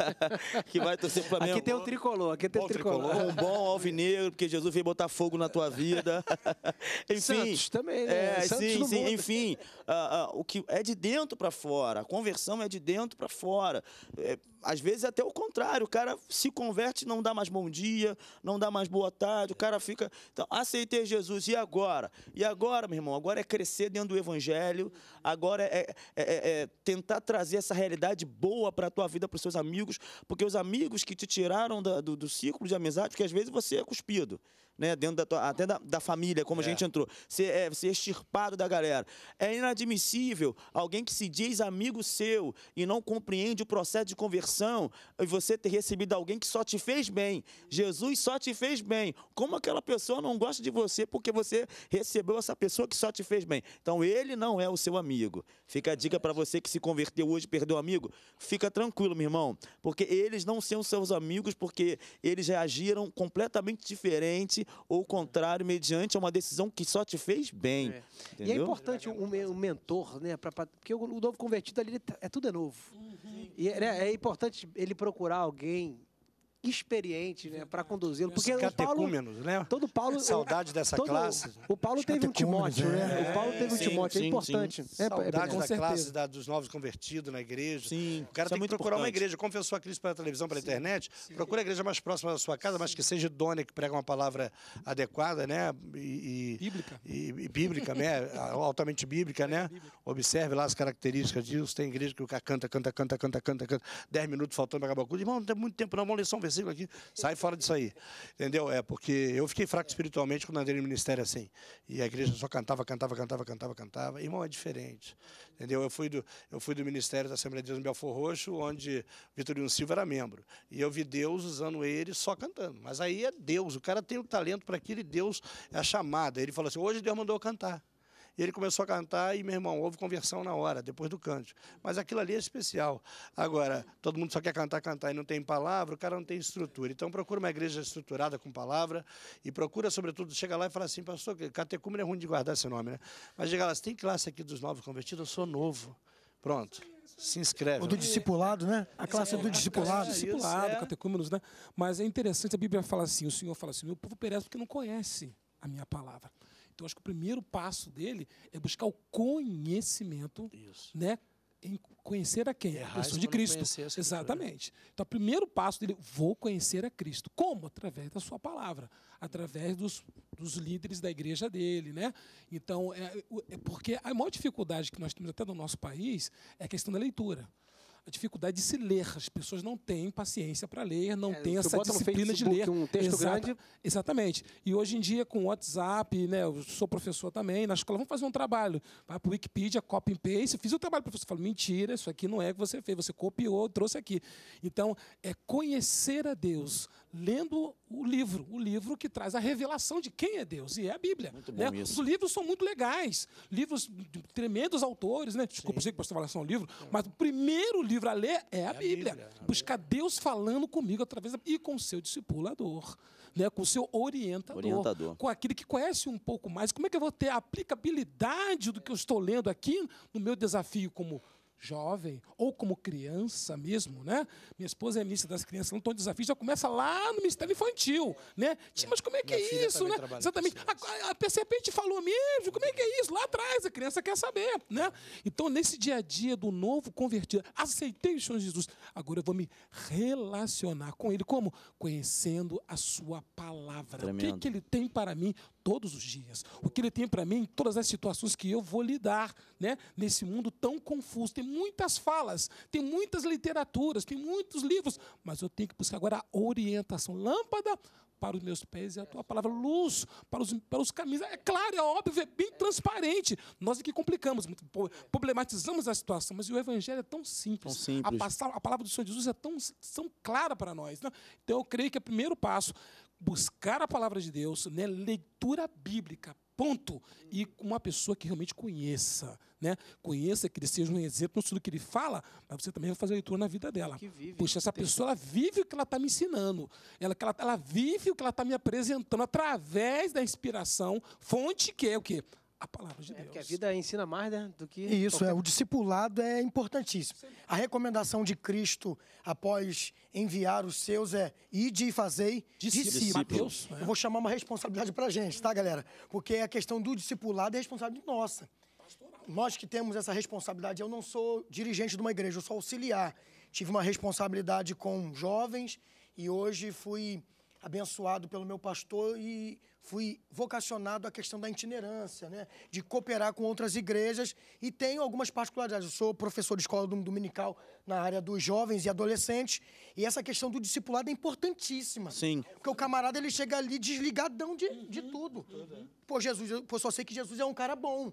que vai torcer para o Flamengo. Aqui tem o tricolor tricolor. Aqui é tem bom tricolor. tricolor. Um bom alvinegro, porque Jesus veio botar fogo na tua vida. enfim, Santos também, né? É, Santos sim, sim, enfim, uh, uh, o que é de dentro para fora. A conversão é de dentro para fora. É, às vezes até o contrário, o cara se converte, não dá mais bom dia, não dá mais boa tarde, o cara fica. Então, aceitei Jesus, e agora? E agora, meu irmão? Agora é crescer dentro do Evangelho, agora é, é, é, é tentar trazer essa realidade boa para a tua vida, para os seus amigos, porque os amigos que te tiraram da, do, do círculo de amizade, porque às vezes você é cuspido né? Dentro da até da, da família, como é. a gente entrou. Ser, é, ser é extirpado da galera. É inadmissível alguém que se diz amigo seu e não compreende o processo de conversão e você ter recebido alguém que só te fez bem. Jesus só te fez bem. Como aquela pessoa não gosta de você porque você recebeu essa pessoa que só te fez bem? Então ele não é o seu amigo. Fica a dica para você que se converteu hoje e perdeu amigo. Fica tranquilo, meu irmão, porque eles não são seus amigos porque eles reagiram completamente diferente ou contrário mediante uma decisão que só te fez bem. É. E é importante um, um mentor, né? Pra, pra, porque o novo convertido ali tá, é tudo é novo. Uhum. E é, né, é importante ele procurar alguém experiente, né, para conduzi-lo, Porque o Paulo, né? todo Paulo, saudade dessa todo, classe. O Paulo teve um Timóteo, né? né? É, o Paulo teve um Timóteo, é sim, é importante. Sim. É, é saudade é, da classe da, dos novos convertidos na igreja. Sim, o cara é tem é muito que procurar importante. uma igreja. Confessou a Cristo pela televisão, pela internet. Procura a igreja mais próxima da sua casa, mas que seja idônea, que prega uma palavra adequada, né? E, e bíblica. E, e, bíblica, né? Altamente bíblica, né? Observe lá as características disso. Tem igreja que o cara canta, canta, canta, canta, canta, canta. Dez minutos faltando para acabar o culto. Irmão, não tem muito tempo não, vamos ler só um versículo aqui, sai fora disso aí. Entendeu? É, porque eu fiquei fraco espiritualmente quando andei no ministério assim. E a igreja só cantava, cantava, cantava, cantava, cantava. Irmão, é diferente. Entendeu? Eu fui do, eu fui do ministério da Assembleia de Deus no Belfor Roxo, onde Vitorino Silva era membro. E eu vi Deus usando ele só cantando. Mas aí é Deus, o cara tem o talento para aquilo e Deus é a chamada. Ele falou assim: hoje Deus mandou eu cantar. E ele começou a cantar e, meu irmão, houve conversão na hora, depois do canto. Mas aquilo ali é especial. Agora, todo mundo só quer cantar, cantar e não tem palavra, o cara não tem estrutura. Então, procura uma igreja estruturada com palavra e procura, sobretudo, chega lá e fala assim, pastor, catecúmeno é ruim de guardar esse nome, né? Mas chega lá, você tem classe aqui dos novos convertidos? Eu sou novo. Pronto se inscreve. O do discipulado, né? A classe é, do discipulado. discipulado, é. catecúmenos, né? Mas é interessante, a Bíblia fala assim, o Senhor fala assim, meu povo perece porque não conhece a minha palavra. Então, acho que o primeiro passo dele é buscar o conhecimento, Isso. né? Em conhecer a quem? É a pessoa de Cristo. Exatamente. Então, o primeiro passo dele, vou conhecer a Cristo. Como? Através da sua palavra, através dos, dos líderes da igreja dele, né? Então, é, é porque a maior dificuldade que nós temos até no nosso país é a questão da leitura a dificuldade de se ler. As pessoas não têm paciência para ler, não é, têm essa disciplina de ler. Um texto Exata, grande. Exatamente. E hoje em dia, com o WhatsApp, né, eu sou professor também, na escola, vamos fazer um trabalho. Vai para o Wikipedia, copy and paste. fiz o trabalho, o professor fala, mentira, isso aqui não é o que você fez, você copiou, trouxe aqui. Então, é conhecer a Deus, lendo o livro, o livro que traz a revelação de quem é Deus, e é a Bíblia. Né? Os livros são muito legais, livros de tremendos autores, né? Desculpa, Sim. sei que posso falar só um livro, mas o primeiro livro a ler é, é a, Bíblia. Bíblia. Buscar Deus falando comigo através da... e com seu discipulador. Né, com o seu orientador, orientador, com aquele que conhece um pouco mais. Como é que eu vou ter a aplicabilidade do que eu estou lendo aqui no meu desafio como jovem, ou como criança mesmo, né? Minha esposa é ministra das crianças, não em desafio, já começa lá no Ministério Infantil, né? Tia, mas como é que Minha é isso, né? Exatamente. A, a, a falou mesmo, como é que é isso? Lá atrás, a criança quer saber, né? Então, nesse dia a dia do novo convertido, aceitei o Senhor Jesus, agora eu vou me relacionar com Ele. Como? Conhecendo a Sua palavra. Tremendo. O que, que Ele tem para mim todos os dias? O que Ele tem para mim em todas as situações que eu vou lidar, né? Nesse mundo tão confuso. Tem muitas falas, tem muitas literaturas, tem muitos livros, mas eu tenho que buscar agora a orientação. Lâmpada para os meus pés e a tua palavra, luz para os, para os caminhos. É claro, é óbvio, é bem transparente. Nós é que complicamos, problematizamos a situação, mas o Evangelho é tão simples. Tão simples. A, a, palavra do Senhor Jesus é tão, tão clara para nós. Né? Então eu creio que é o primeiro passo, buscar a palavra de Deus, né? leitura bíblica, ponto. E uma pessoa que realmente conheça, né? Conheça, que ele seja um exemplo, não só do que ele fala, mas você também vai fazer a leitura na vida dela. vive, Puxa, né? essa pessoa vive o que ela está me ensinando. Ela, ela, ela vive o que ela está me apresentando através da inspiração, fonte que é o quê? a palavra de é, Deus. Porque a vida ensina mais né, do que. Isso, qualquer... é. O discipulado é importantíssimo. A recomendação de Cristo após enviar os seus é ide e fazei discípulos. Mateus, Eu vou chamar uma responsabilidade para a gente, tá, galera? Porque é a questão do discipulado é responsabilidade nossa. Nós que temos essa responsabilidade, eu não sou dirigente de uma igreja, eu sou auxiliar. Tive uma responsabilidade com jovens e hoje fui abençoado pelo meu pastor e fui vocacionado à questão da itinerância, né? de cooperar com outras igrejas e tenho algumas particularidades. Eu sou professor de escola dominical na área dos jovens e adolescentes e essa questão do discipulado é importantíssima. Sim. Porque o camarada ele chega ali desligadão de, de tudo. É. Pô, Jesus, eu só sei que Jesus é um cara bom.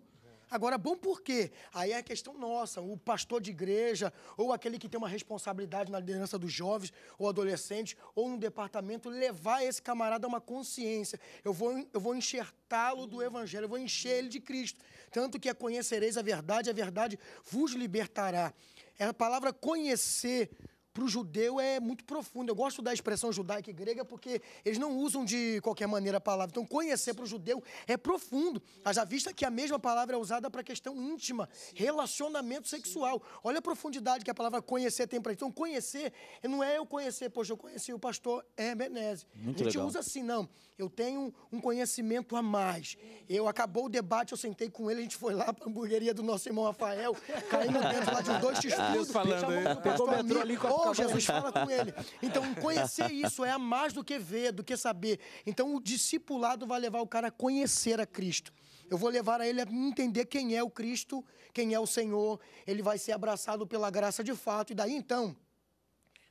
Agora, bom por quê? Aí é a questão nossa, o pastor de igreja, ou aquele que tem uma responsabilidade na liderança dos jovens, ou adolescentes, ou no departamento, levar esse camarada a uma consciência. Eu vou, eu vou enxertá-lo do evangelho, eu vou encher ele de Cristo. Tanto que a é conhecereis a verdade, a verdade vos libertará. É a palavra conhecer para o judeu é muito profundo. Eu gosto da expressão judaica e grega porque eles não usam de qualquer maneira a palavra. Então, conhecer para o judeu é profundo. Haja vista que a mesma palavra é usada para questão íntima, relacionamento sexual. Olha a profundidade que a palavra conhecer tem para Então, conhecer não é eu conhecer, poxa, eu conheci o pastor Hermenese. Muito a gente legal. usa assim, não eu tenho um conhecimento a mais. Eu acabou o debate, eu sentei com ele, a gente foi lá para a hamburgueria do nosso irmão Rafael, caindo dentro lá de uns dois x-tudo. falando, pegou o metrô ali com a oh, Jesus, fala com ele. Então, conhecer isso é a mais do que ver, do que saber. Então, o discipulado vai levar o cara a conhecer a Cristo. Eu vou levar a ele a entender quem é o Cristo, quem é o Senhor. Ele vai ser abraçado pela graça de fato. E daí então,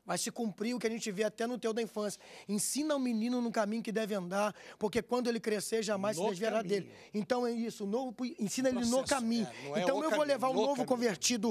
Vai se cumprir o que a gente vê até no teu da infância. Ensina o menino no caminho que deve andar, porque quando ele crescer, jamais no se desviará caminho. dele. Então é isso, novo, ensina ele no caminho. É, é então eu caminho, vou levar um novo caminho, convertido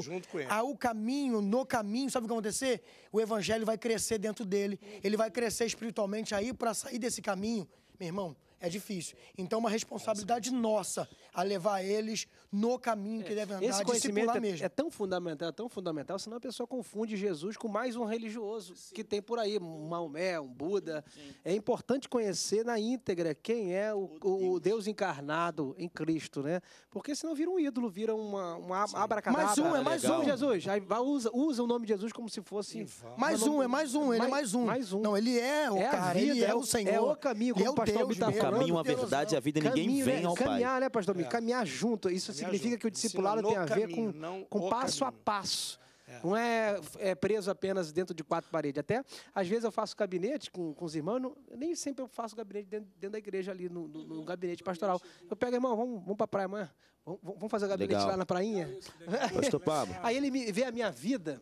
ao caminho, no caminho, sabe o que vai acontecer? O evangelho vai crescer dentro dele, ele vai crescer espiritualmente aí para sair desse caminho. Meu irmão, é difícil. Então, é uma responsabilidade nossa a levar eles no caminho que é. devem andar, Esse conhecimento é, mesmo. É tão fundamental, é tão fundamental, senão a pessoa confunde Jesus com mais um religioso Sim. que tem por aí, um Maomé, um Buda. Sim. É importante conhecer na íntegra quem é o, o, Deus. o, Deus. encarnado em Cristo, né? Porque senão vira um ídolo, vira uma, uma abracadabra. Mais um, é mais Legal. um, Jesus. Aí usa, usa o nome de Jesus como se fosse... Mais um, é mais um, ele é mais, é mais um. Mais um. Não, ele é o é cara, vida, ele é, é o Senhor. É o caminho, como é o pastor Deus caminho, a verdade e a vida, caminho, ninguém vem né? ao Caminhar, Pai. Caminhar, né, pastor É. Caminhar junto. Isso Caminhar significa junto. que o discipulado tem a ver com, com passo caminho. a passo. É. Não é, é, preso apenas dentro de quatro paredes. Até, às vezes, eu faço gabinete com, com os irmãos, não, nem sempre eu faço gabinete dentro, dentro da igreja, ali no, no, no, gabinete pastoral. Eu pego, irmão, vamos, vamos para a praia amanhã? Vamos, vamos fazer gabinete legal. lá na prainha? É Pastor Pablo. Aí ele me, vê a minha vida.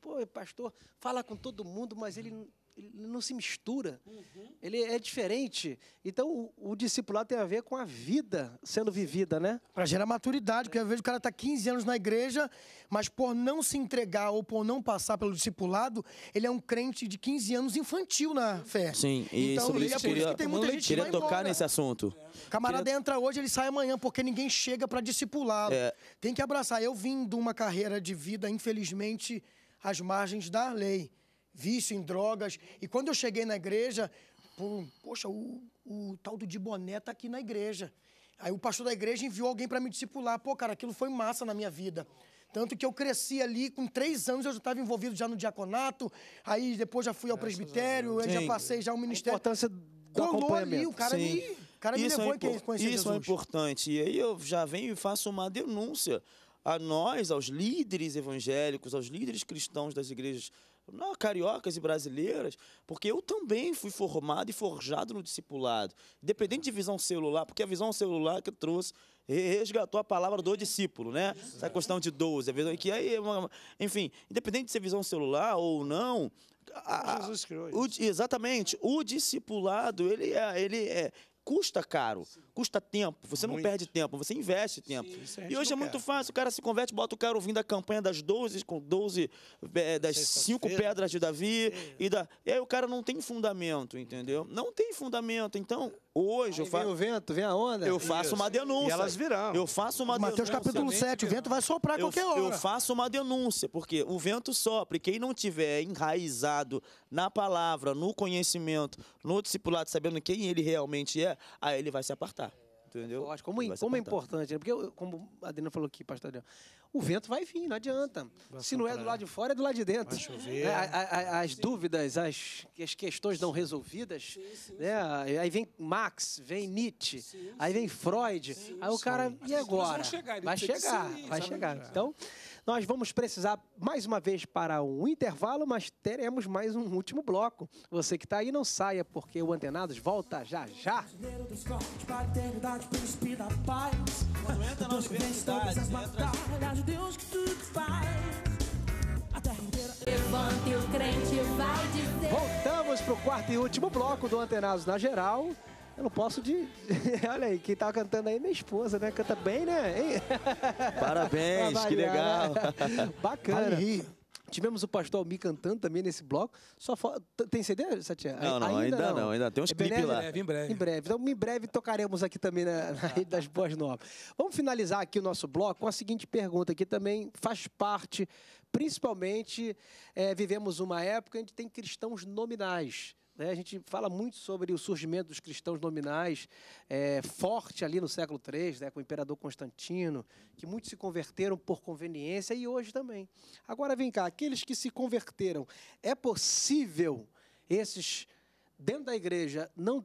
Pô, pastor, fala com todo mundo, mas ele ele não se mistura, uhum. ele é diferente. Então, o, o discipulado tem a ver com a vida sendo vivida, né? Para gerar maturidade, porque às vezes o cara está 15 anos na igreja, mas por não se entregar ou por não passar pelo discipulado, ele é um crente de 15 anos infantil na fé. Sim, e então, sobre isso é por queria, isso que tem muita gente queria tocar nesse assunto. É. Camarada queria... entra hoje, ele sai amanhã, porque ninguém chega para discipulá-lo. É. Tem que abraçar. Eu vim de uma carreira de vida, infelizmente, às margens da lei vício em drogas. E quando eu cheguei na igreja, pô, poxa, o, o tal do de boné tá aqui na igreja. Aí o pastor da igreja enviou alguém para me discipular. Pô, cara, aquilo foi massa na minha vida. Tanto que eu cresci ali, com três anos eu já estava envolvido já no diaconato, aí depois já fui ao é, presbitério, já passei já ao ministério. A importância do Colou ali, o cara me, o cara isso me é levou é impor... a conhecer Isso é Jesus. é importante. E aí eu já venho e faço uma denúncia a nós, aos líderes evangélicos, aos líderes cristãos das igrejas não, cariocas e brasileiras, porque eu também fui formado e forjado no discipulado. Independente de visão celular, porque a visão celular que trouxe, resgatou a palavra do discípulo, né? Essa questão de 12, a visão, que aí, enfim, independente de ser visão celular ou não, a, Jesus criou isso. O, exatamente, o discipulado, ele é, ele é, custa caro, Sim. custa tempo. Você muito. não perde tempo, você investe tempo. Sim, é e hoje é muito fácil, o cara se converte, bota o cara ouvindo a campanha das 12, com 12 é, das cinco pedras de Davi. E, da, e aí o cara não tem fundamento, entendeu? Não tem fundamento. Então, Hoje Aí eu faço. Vem o vento, vem a onda. Eu faço Isso. uma denúncia. E elas virão. Eu faço uma Mateus denúncia. capítulo 7, o vento vai soprar eu, qualquer hora. Eu faço uma denúncia, porque o vento sopra. E quem não tiver enraizado na palavra, no conhecimento, no discipulado, sabendo quem ele realmente é, aí ele vai se apartar. Entendeu? Forte. Como, como é importante, né? Porque, como a Adriana falou aqui, pastor Adriano, o vento vai vir, não adianta. Vai Se não é do lado de fora, é do lado de dentro. Vai chover. É, a, a, as sim. dúvidas, as, as questões não resolvidas. Sim, sim, né? Aí vem Max, vem Nietzsche, aí vem Freud. aí o cara, e agora? Chegar, vai chegar, vai chegar. Então. Nós vamos precisar mais uma vez para um intervalo, mas teremos mais um último bloco. Você que está aí não saia, porque o Antenados volta já já. Voltamos para o quarto e último bloco do Antenados na Geral. Eu não posso de. Olha aí, quem tá cantando aí é minha esposa, né? Canta bem, né? Hein? Parabéns, variar, que legal. Né? Bacana. Tivemos o pastor Almi cantando também nesse bloco. Só Tem CD, Satia? Não, não, ainda, ainda não. não. Ainda tem uns é clipes lá. Em é, breve, em breve. Em breve. Então, em breve tocaremos aqui também na, na Rede das Boas Novas. Vamos finalizar aqui o nosso bloco com a seguinte pergunta, que também faz parte, principalmente, é, vivemos uma época onde tem cristãos nominais né? A gente fala muito sobre o surgimento dos cristãos nominais, é, forte ali no século III, né, com o imperador Constantino, que muitos se converteram por conveniência e hoje também. Agora vem cá, aqueles que se converteram, é possível esses, dentro da igreja, não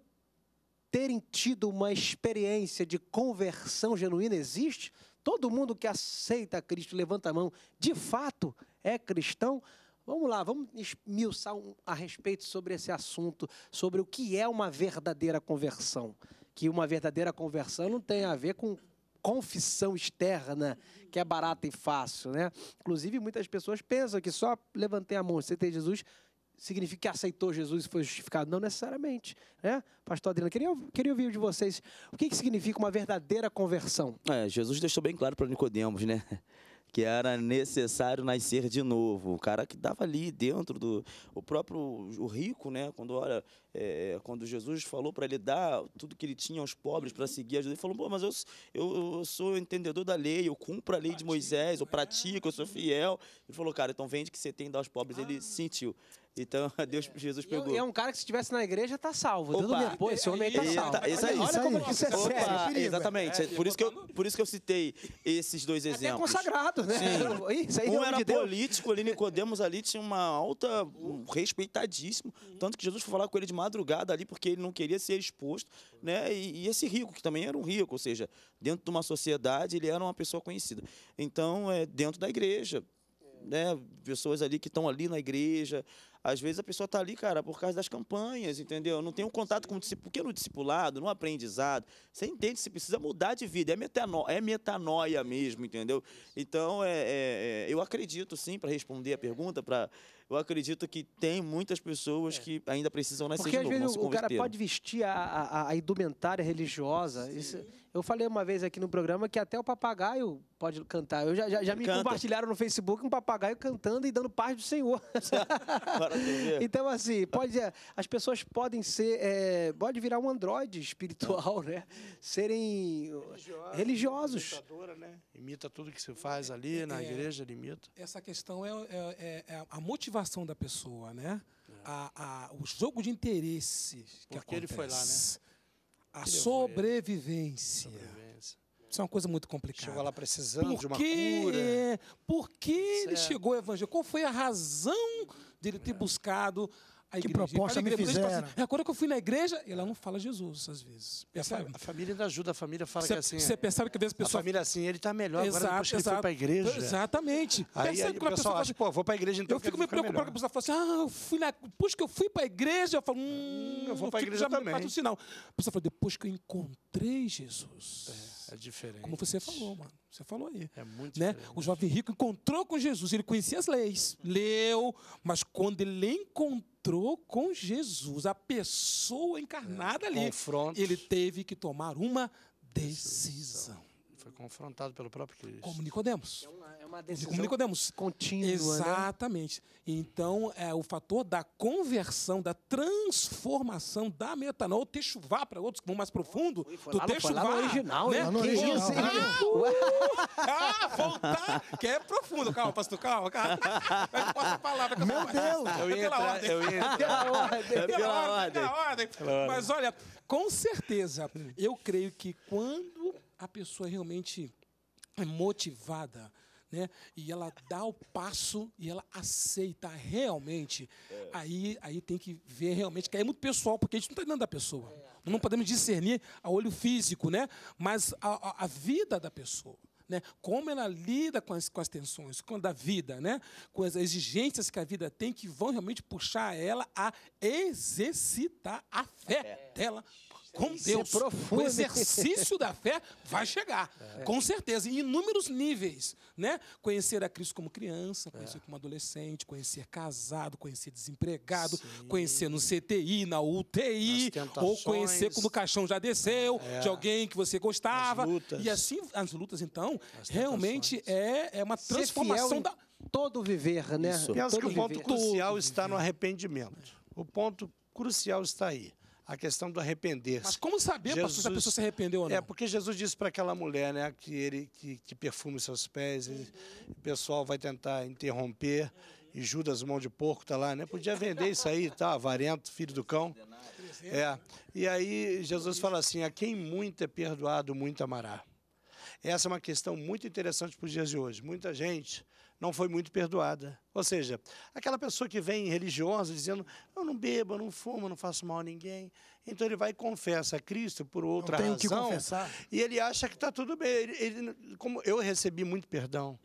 terem tido uma experiência de conversão genuína? Existe? Todo mundo que aceita Cristo, levanta a mão, de fato é cristão? Vamos lá, vamos esmiuçar um, a respeito sobre esse assunto, sobre o que é uma verdadeira conversão. Que uma verdadeira conversão não tem a ver com confissão externa, que é barata e fácil, né? Inclusive, muitas pessoas pensam que só levantei a mão, aceitei Jesus, significa que aceitou Jesus e foi justificado. Não necessariamente, né? Pastor Adriano, queria, queria ouvir de vocês o que, que significa uma verdadeira conversão. É, Jesus deixou bem claro para Nicodemos, né? que era necessário nascer de novo. O cara que estava ali dentro do. O próprio o rico, né? Quando, olha, é, é quando Jesus falou para ele dar tudo que ele tinha aos pobres para seguir a Jesus, ele falou: pô, mas eu, eu, sou entendedor da lei, eu cumpro a lei de Moisés, eu né? pratico, eu sou fiel. Ele falou: cara, então vende que você tem dar aos pobres. Ele ah. sentiu. Então, Deus, é. Jesus é pegou. E é um cara que se estivesse na igreja, tá salvo. Opa, Deus Pô, esse homem aí tá salvo. isso aí. Olha como isso é Opa, Exatamente. É, é, por, isso que eu, por isso que eu citei esses dois exemplos. Até consagrado, né? Sim. Isso aí um era de político ali, Nicodemos ali tinha uma alta, um respeitadíssimo. Tanto que Jesus foi falar com ele de madrugada ali, porque ele não queria ser exposto. né? E, e esse rico, que também era um rico, ou seja, dentro de uma sociedade, ele era uma pessoa conhecida. Então, é, dentro da igreja, né, pessoas ali que estão ali na igreja, às vezes a pessoa está ali, cara, por causa das campanhas, entendeu? Não tem um contato com o discipulado, porque no discipulado, no aprendizado, você entende, você precisa mudar de vida, é, metano, é metanoia mesmo, entendeu? Então, é, é, é, eu acredito, sim, para responder a pergunta, para eu acredito que tem muitas pessoas é. que ainda precisam nascer Porque, de novo, às vezes, o cara pode vestir a, a, a indumentária religiosa. Isso, eu falei uma vez aqui no programa que até o papagaio pode cantar. Eu já, já, já me Canta. compartilharam no Facebook um papagaio cantando e dando paz do Senhor. então, assim, pode, as pessoas podem ser. É, pode virar um androide espiritual, né? Serem religiosos. né? Imita tudo que se faz ali na é, é. igreja, limita. Essa questão é, é, é, é a motivação motivação da pessoa, né? É. A, a, o jogo de interesses que Porque acontece. ele foi lá, né? A sobrevivência. sobrevivência. Isso é uma coisa muito complicada. Chegou lá precisando por de uma que, cura. por que certo. ele chegou ao evangelho? Qual foi a razão de ele ter é. buscado a que igreja. proposta me igreja, assim, fizeram. Assim, que eu fui na igreja, ela não fala Jesus às vezes. Percebe? A família não ajuda, a família fala cê, que é assim. Você percebe que às vezes a pessoa. A família é assim, ele está melhor exato, agora depois que ele foi para a igreja. Exatamente. Aí, aí, que a pessoa fala, acha, pô, assim, vou para a igreja então. Eu fico me preocupando com a pessoa fala assim, ah, eu fui na... depois que eu fui para a igreja, eu falo, hum, hum eu vou para a igreja já também. Me faz um sinal. A pessoa fala, depois que eu encontrei Jesus. É. É, é diferente. Como você falou, mano. Você falou aí. É muito né? Diferente. O jovem rico encontrou com Jesus. Ele conhecia as leis, leu, mas quando ele encontrou com Jesus, a pessoa encarnada é. ali, confronto, ele teve que tomar uma decisão. Foi confrontado pelo próprio Cristo. Como Nicodemos. É uma, é uma decisão contínua. Né? Exatamente. Né? Então, é o fator da conversão, da transformação da metanol o texto vá para outros que vão mais profundo, foi, foi do lá, lá vá. original, né? Lá no que original. Isso? Ah, uh! ah, voltar, que é profundo. Calma, pastor, calma, calma. Mas passa a Meu Deus. Eu ia pela entrar, ordem. Eu ia entrar. Pela ordem. ordem. Pela ordem. Mas olha, com certeza, eu creio que quando a pessoa realmente é motivada, né? E ela dá o passo e ela aceita realmente. É. Aí, aí tem que ver realmente, que aí é muito pessoal, porque a gente não está dentro da pessoa. É. não podemos discernir a olho físico, né? Mas a, a, a vida da pessoa. Né? Como ela lida com as, com as tensões, com a vida, né? com as exigências que a vida tem, que vão realmente puxar ela a exercitar a fé, a fé. dela com é Deus. profundo. o exercício da fé vai chegar, é. com certeza, em inúmeros níveis. Né? Conhecer a Cristo como criança, conhecer é. como adolescente, conhecer casado, conhecer desempregado, Sim. conhecer no CTI, na UTI, ou conhecer como o caixão já desceu, é. de alguém que você gostava. As lutas. E assim, as lutas, então, as realmente é, é uma transformação da. Todo viver, né? Isso. Penso todo que o ponto viver. crucial todo está viver. no arrependimento. O ponto crucial está aí a questão do arrepender-se. Mas como saber, Jesus, pastor, se a pessoa se arrependeu ou é, não? É, porque Jesus disse para aquela mulher, né, que ele que, que perfume seus pés, ele, o pessoal vai tentar interromper, e Judas, mão de porco, está lá, né? Podia vender isso aí, tá? Avarento, filho do cão. É. E aí Jesus fala assim: a quem muito é perdoado, muito amará. Essa é uma questão muito interessante para os dias de hoje. Muita gente não foi muito perdoada. Ou seja, aquela pessoa que vem religiosa dizendo, eu não bebo, eu não fumo, eu não faço mal a ninguém. Então ele vai e confessa a Cristo por outra não razão. Que confessar. E ele acha que está tudo bem. Ele, ele, como eu recebi muito perdão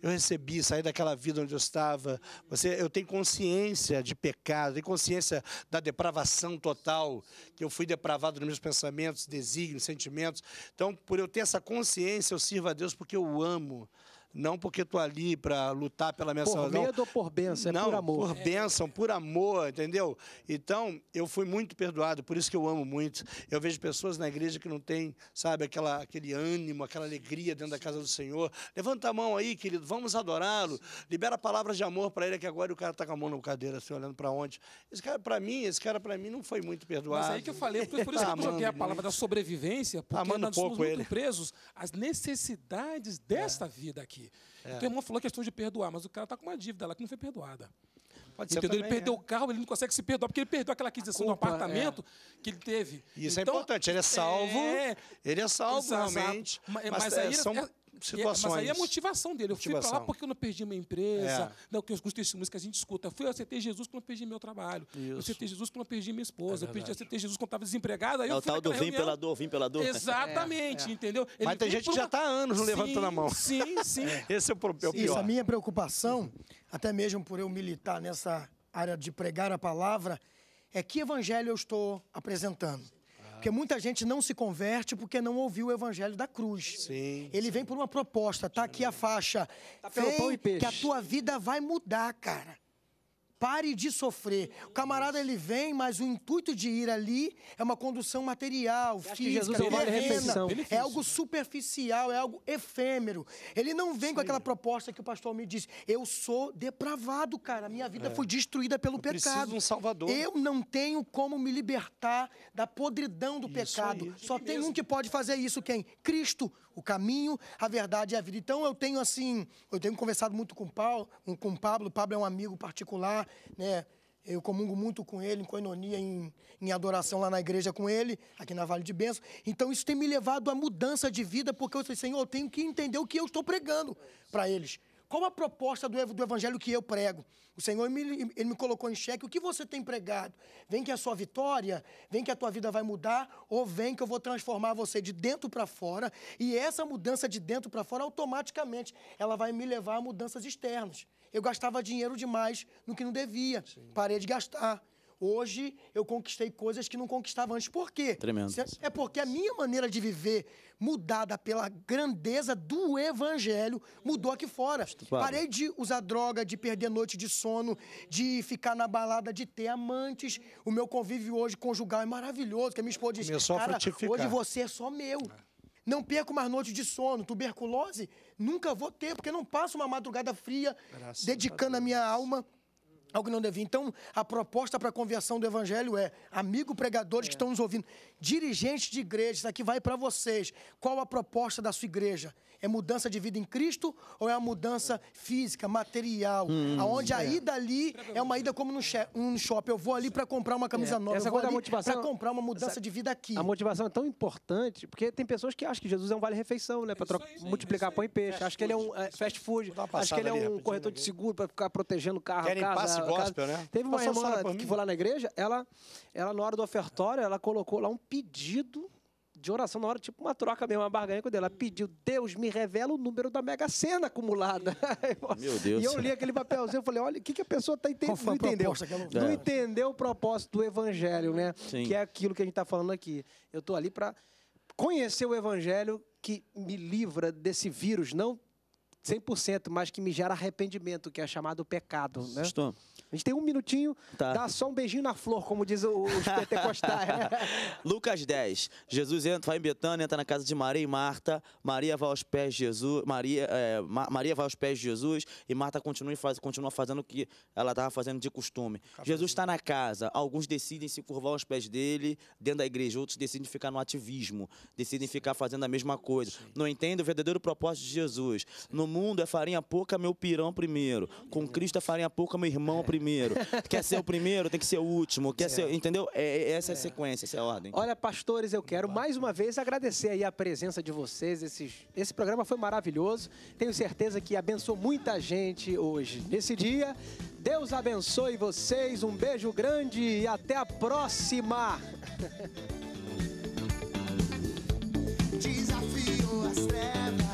eu recebi, saí daquela vida onde eu estava. Você, eu tenho consciência de pecado, tenho consciência da depravação total, que eu fui depravado nos meus pensamentos, desígnios, sentimentos. Então, por eu ter essa consciência, eu sirvo a Deus porque eu amo não porque estou ali para lutar pela minha por salvação. Por medo ou por bênção, é não, por amor. por bênção, por amor, entendeu? Então, eu fui muito perdoado, por isso que eu amo muito. Eu vejo pessoas na igreja que não têm, sabe, aquela, aquele ânimo, aquela alegria dentro da casa do Senhor. Levanta a mão aí, querido, vamos adorá-lo. Libera palavras de amor para ele, que agora o cara está com a mão na cadeira, assim, olhando para onde. Esse cara, para mim, esse cara, para mim, não foi muito perdoado. Mas aí que eu falei, por, por isso que eu coloquei tá a palavra muito. da sobrevivência, tá porque amando nós somos muito presos às necessidades desta é. vida aqui aqui. É. Então, irmão falou a questão de perdoar, mas o cara está com uma dívida lá que não foi perdoada. Pode Entendeu? Também, ele perdeu é. o carro, ele não consegue se perdoar, porque ele perdeu aquela aquisição do apartamento é. que ele teve. Isso é então, é importante, ele é salvo. É. Ele é salvo, exatamente. Mas, mas, mas aí é, são é, situações. mas aí é a motivação dele. Eu fui para lá porque eu não perdi minha empresa, é. não, que os gostei de a gente escuta. Eu fui, eu Jesus quando eu perdi meu trabalho. Isso. Eu aceitei Jesus quando eu perdi minha esposa. É eu pedi, aceitei Jesus quando estava desempregado. Aí é eu o tal do vim pela dor, vim pela dor. Exatamente, é. entendeu? Ele mas tem gente que uma... já está há anos levantando a mão. Sim, sim. Esse é o problema. É Isso, a minha preocupação, até mesmo por eu militar nessa área de pregar a palavra, é que evangelho eu estou apresentando. Porque muita gente não se converte porque não ouviu o evangelho da cruz. Sim, Ele sim. vem por uma proposta, tá aqui a faixa. Tá pelo pão e peixe. Que a tua vida vai mudar, cara. Pare de sofrer. O camarada ele vem, mas o intuito de ir ali é uma condução material, física, terrena, é, é algo superficial, é algo efêmero. Ele não vem Sim. com aquela proposta que o pastor me disse: eu sou depravado, cara, minha vida é. foi destruída pelo eu pecado. Um salvador. Eu não tenho como me libertar da podridão do isso pecado. Aí. Só tem mesmo. um que pode fazer isso, quem? Cristo o caminho, a verdade e a vida. Então eu tenho assim, eu tenho conversado muito com o Paulo, com o Pablo, o Pablo é um amigo particular, né? Eu comungo muito com ele, em coenonia, em, em adoração lá na igreja com ele, aqui na Vale de Benção. Então, isso tem me levado a mudança de vida, porque eu sei, Senhor, eu tenho que entender o que eu estou pregando para eles. Qual a proposta do, do evangelho que eu prego? O Senhor me, ele me colocou em xeque. O que você tem pregado? Vem que a sua vitória, vem que a tua vida vai mudar, ou vem que eu vou transformar você de dentro para fora. E essa mudança de dentro para fora, automaticamente, ela vai me levar a mudanças externas. Eu gastava dinheiro demais no que não devia. Sim. Parei de gastar. Hoje eu conquistei coisas que não conquistava antes. Por quê? Tremendo. É porque a minha maneira de viver, mudada pela grandeza do evangelho, mudou aqui fora. Estupado. Parei de usar droga, de perder noite de sono, de ficar na balada, de ter amantes. O meu convívio hoje conjugal é maravilhoso, que a minha esposa diz, Começou cara, hoje você é só meu. Não perco mais noite de sono. Tuberculose nunca vou ter, porque não passo uma madrugada fria Graças dedicando a, a minha alma Algo que não devia. Então, a proposta para a conversão do Evangelho é, amigo pregadores é. que estão nos ouvindo, dirigentes de igrejas, aqui vai para vocês. Qual a proposta da sua igreja? É mudança de vida em Cristo ou é uma mudança física, material? Hum, aonde é. a ida ali é uma ida como num shopping. Eu vou ali para comprar uma camisa é. nova, Essa eu vou ali para comprar uma mudança essa, de vida aqui. A motivação é tão importante, porque tem pessoas que acham que Jesus é um vale-refeição, né? Para multiplicar pão e peixe. Acho que ele é um é, fast food. Acho que ele é um corretor de seguro para ficar protegendo o carro, Querem casa, passe gospel, casa. né? Teve uma Passou irmã que foi lá na igreja, ela, ela na hora do ofertório, ela colocou lá um pedido de oração na hora, tipo uma troca mesmo, uma barganha com Deus. Ela pediu, Deus, me revela o número da Mega Sena acumulada. Meu Deus. E eu li aquele papelzinho e falei, olha, o que, que a pessoa está entendendo? Não entendeu. não é. entendeu o propósito do evangelho, né? Sim. Que é aquilo que a gente está falando aqui. Eu estou ali para conhecer o evangelho que me livra desse vírus, não 100%, mas que me gera arrependimento, que é chamado pecado, né? Estou. A gente tem um minutinho, tá. dá só um beijinho na flor, como diz os pentecostais. Lucas 10. Jesus entra, vai em Betânia, entra na casa de Maria e Marta. Maria vai aos pés de Jesus, Maria, é, Maria vai aos pés de Jesus e Marta continua, faz, continua fazendo o que ela estava fazendo de costume. Jesus está na casa, alguns decidem se curvar aos pés dele dentro da igreja, outros decidem ficar no ativismo, decidem ficar fazendo a mesma coisa. Sim. Não entendo o verdadeiro propósito de Jesus. Sim. No mundo é farinha pouca, meu pirão primeiro. Com Cristo é farinha pouca, meu irmão é. primeiro primeiro. quer ser o primeiro, tem que ser o último. Quer é. ser, entendeu? É, essa é. é a sequência, essa é a ordem. Olha, pastores, eu quero mais uma vez agradecer aí a presença de vocês. Esses, esse programa foi maravilhoso. Tenho certeza que abençoou muita gente hoje, nesse dia. Deus abençoe vocês, um beijo grande e até a próxima! Desafio as trevas.